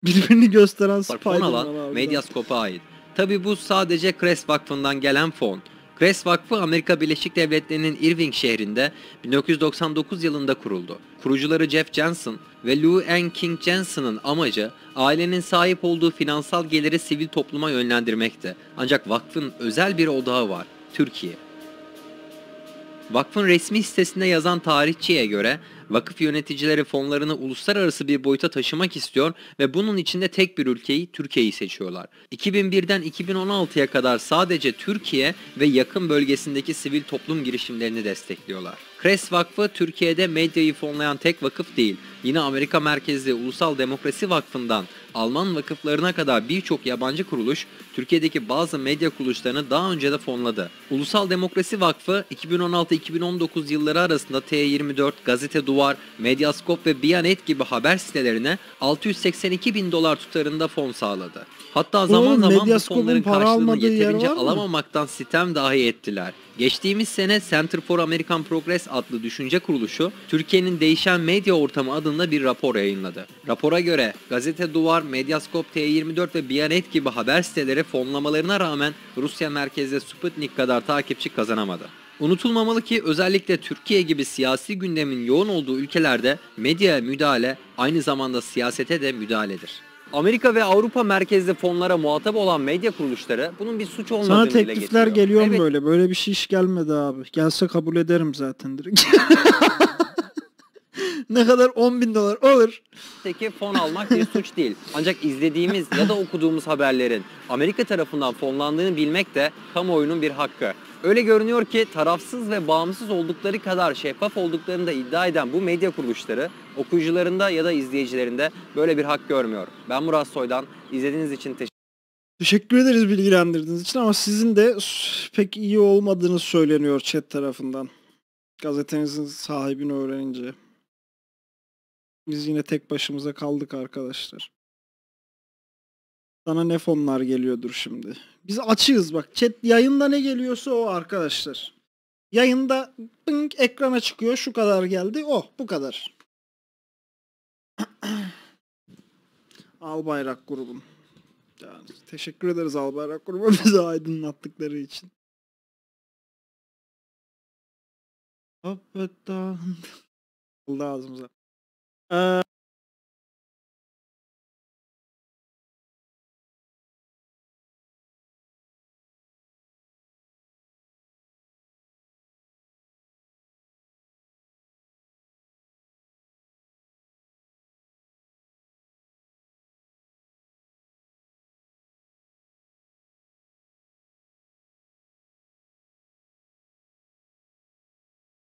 Birbirini gösteren Spider-Man fon alan Medyascope'a ait. Tabi bu sadece Crest Vakfı'ndan gelen fon. Crest Vakfı Amerika Birleşik Devletleri'nin Irving şehrinde 1999 yılında kuruldu. Kurucuları Jeff Jensen ve Lou Ann King Jensen'ın amacı ailenin sahip olduğu finansal geliri sivil topluma yönlendirmekti. Ancak vakfın özel bir odağı var, Türkiye. Vakfın resmi sitesinde yazan tarihçiye göre Vakıf yöneticileri fonlarını uluslararası bir boyuta taşımak istiyor ve bunun içinde tek bir ülkeyi Türkiye'yi seçiyorlar. 2001'den 2016'ya kadar sadece Türkiye ve yakın bölgesindeki sivil toplum girişimlerini destekliyorlar. Kres Vakfı Türkiye'de medyayı fonlayan tek vakıf değil. Yine Amerika merkezli Ulusal Demokrasi Vakfı'ndan Alman vakıflarına kadar birçok yabancı kuruluş Türkiye'deki bazı medya kuruluşlarını daha önce de fonladı. Ulusal Demokrasi Vakfı 2016-2019 yılları arasında T24, Gazete Duvar, Medyaskop ve Biyanet gibi haber sitelerine 682 bin dolar tutarında fon sağladı. Hatta zaman Oğlum, zaman bu fonların karşılığını yeterince alamamaktan sitem dahi ettiler. Geçtiğimiz sene Center for American Progress adlı düşünce kuruluşu Türkiye'nin değişen medya ortamı adında bir rapor yayınladı. Rapora göre Gazete Duvar, Medyascope, T24 ve Biyanet gibi haber siteleri fonlamalarına rağmen Rusya merkezde Sputnik kadar takipçi kazanamadı. Unutulmamalı ki özellikle Türkiye gibi siyasi gündemin yoğun olduğu ülkelerde medyaya müdahale aynı zamanda siyasete de müdahaledir. Amerika ve Avrupa merkezli fonlara muhatap olan medya kuruluşları bunun bir suç olmadığını Sana teklifler geliyor evet. böyle. Böyle bir şey iş gelmedi abi. Gelse kabul ederim zaten direkt. ne kadar 10 bin dolar olur. Peki fon almak bir suç değil. Ancak izlediğimiz ya da okuduğumuz haberlerin Amerika tarafından fonlandığını bilmek de kamuoyunun bir hakkı. Öyle görünüyor ki tarafsız ve bağımsız oldukları kadar şeffaf olduklarını da iddia eden bu medya kuruluşları okuyucularında ya da izleyicilerinde böyle bir hak görmüyor. Ben Murat Soydan. İzlediğiniz için teşekkür Teşekkür ederiz bilgilendirdiğiniz için ama sizin de pek iyi olmadığını söyleniyor chat tarafından. Gazetenizin sahibini öğrenince. Biz yine tek başımıza kaldık arkadaşlar. Sana ne fonlar geliyordur şimdi. Biz açığız bak. Chat yayında ne geliyorsa o arkadaşlar. Yayında pınk ekrana çıkıyor. Şu kadar geldi. Oh bu kadar. Al bayrak grubum. Yani teşekkür ederiz Al bayrak grubu bizi aydınlattıkları için. Hoppa. Allah ağzımıza. Uh,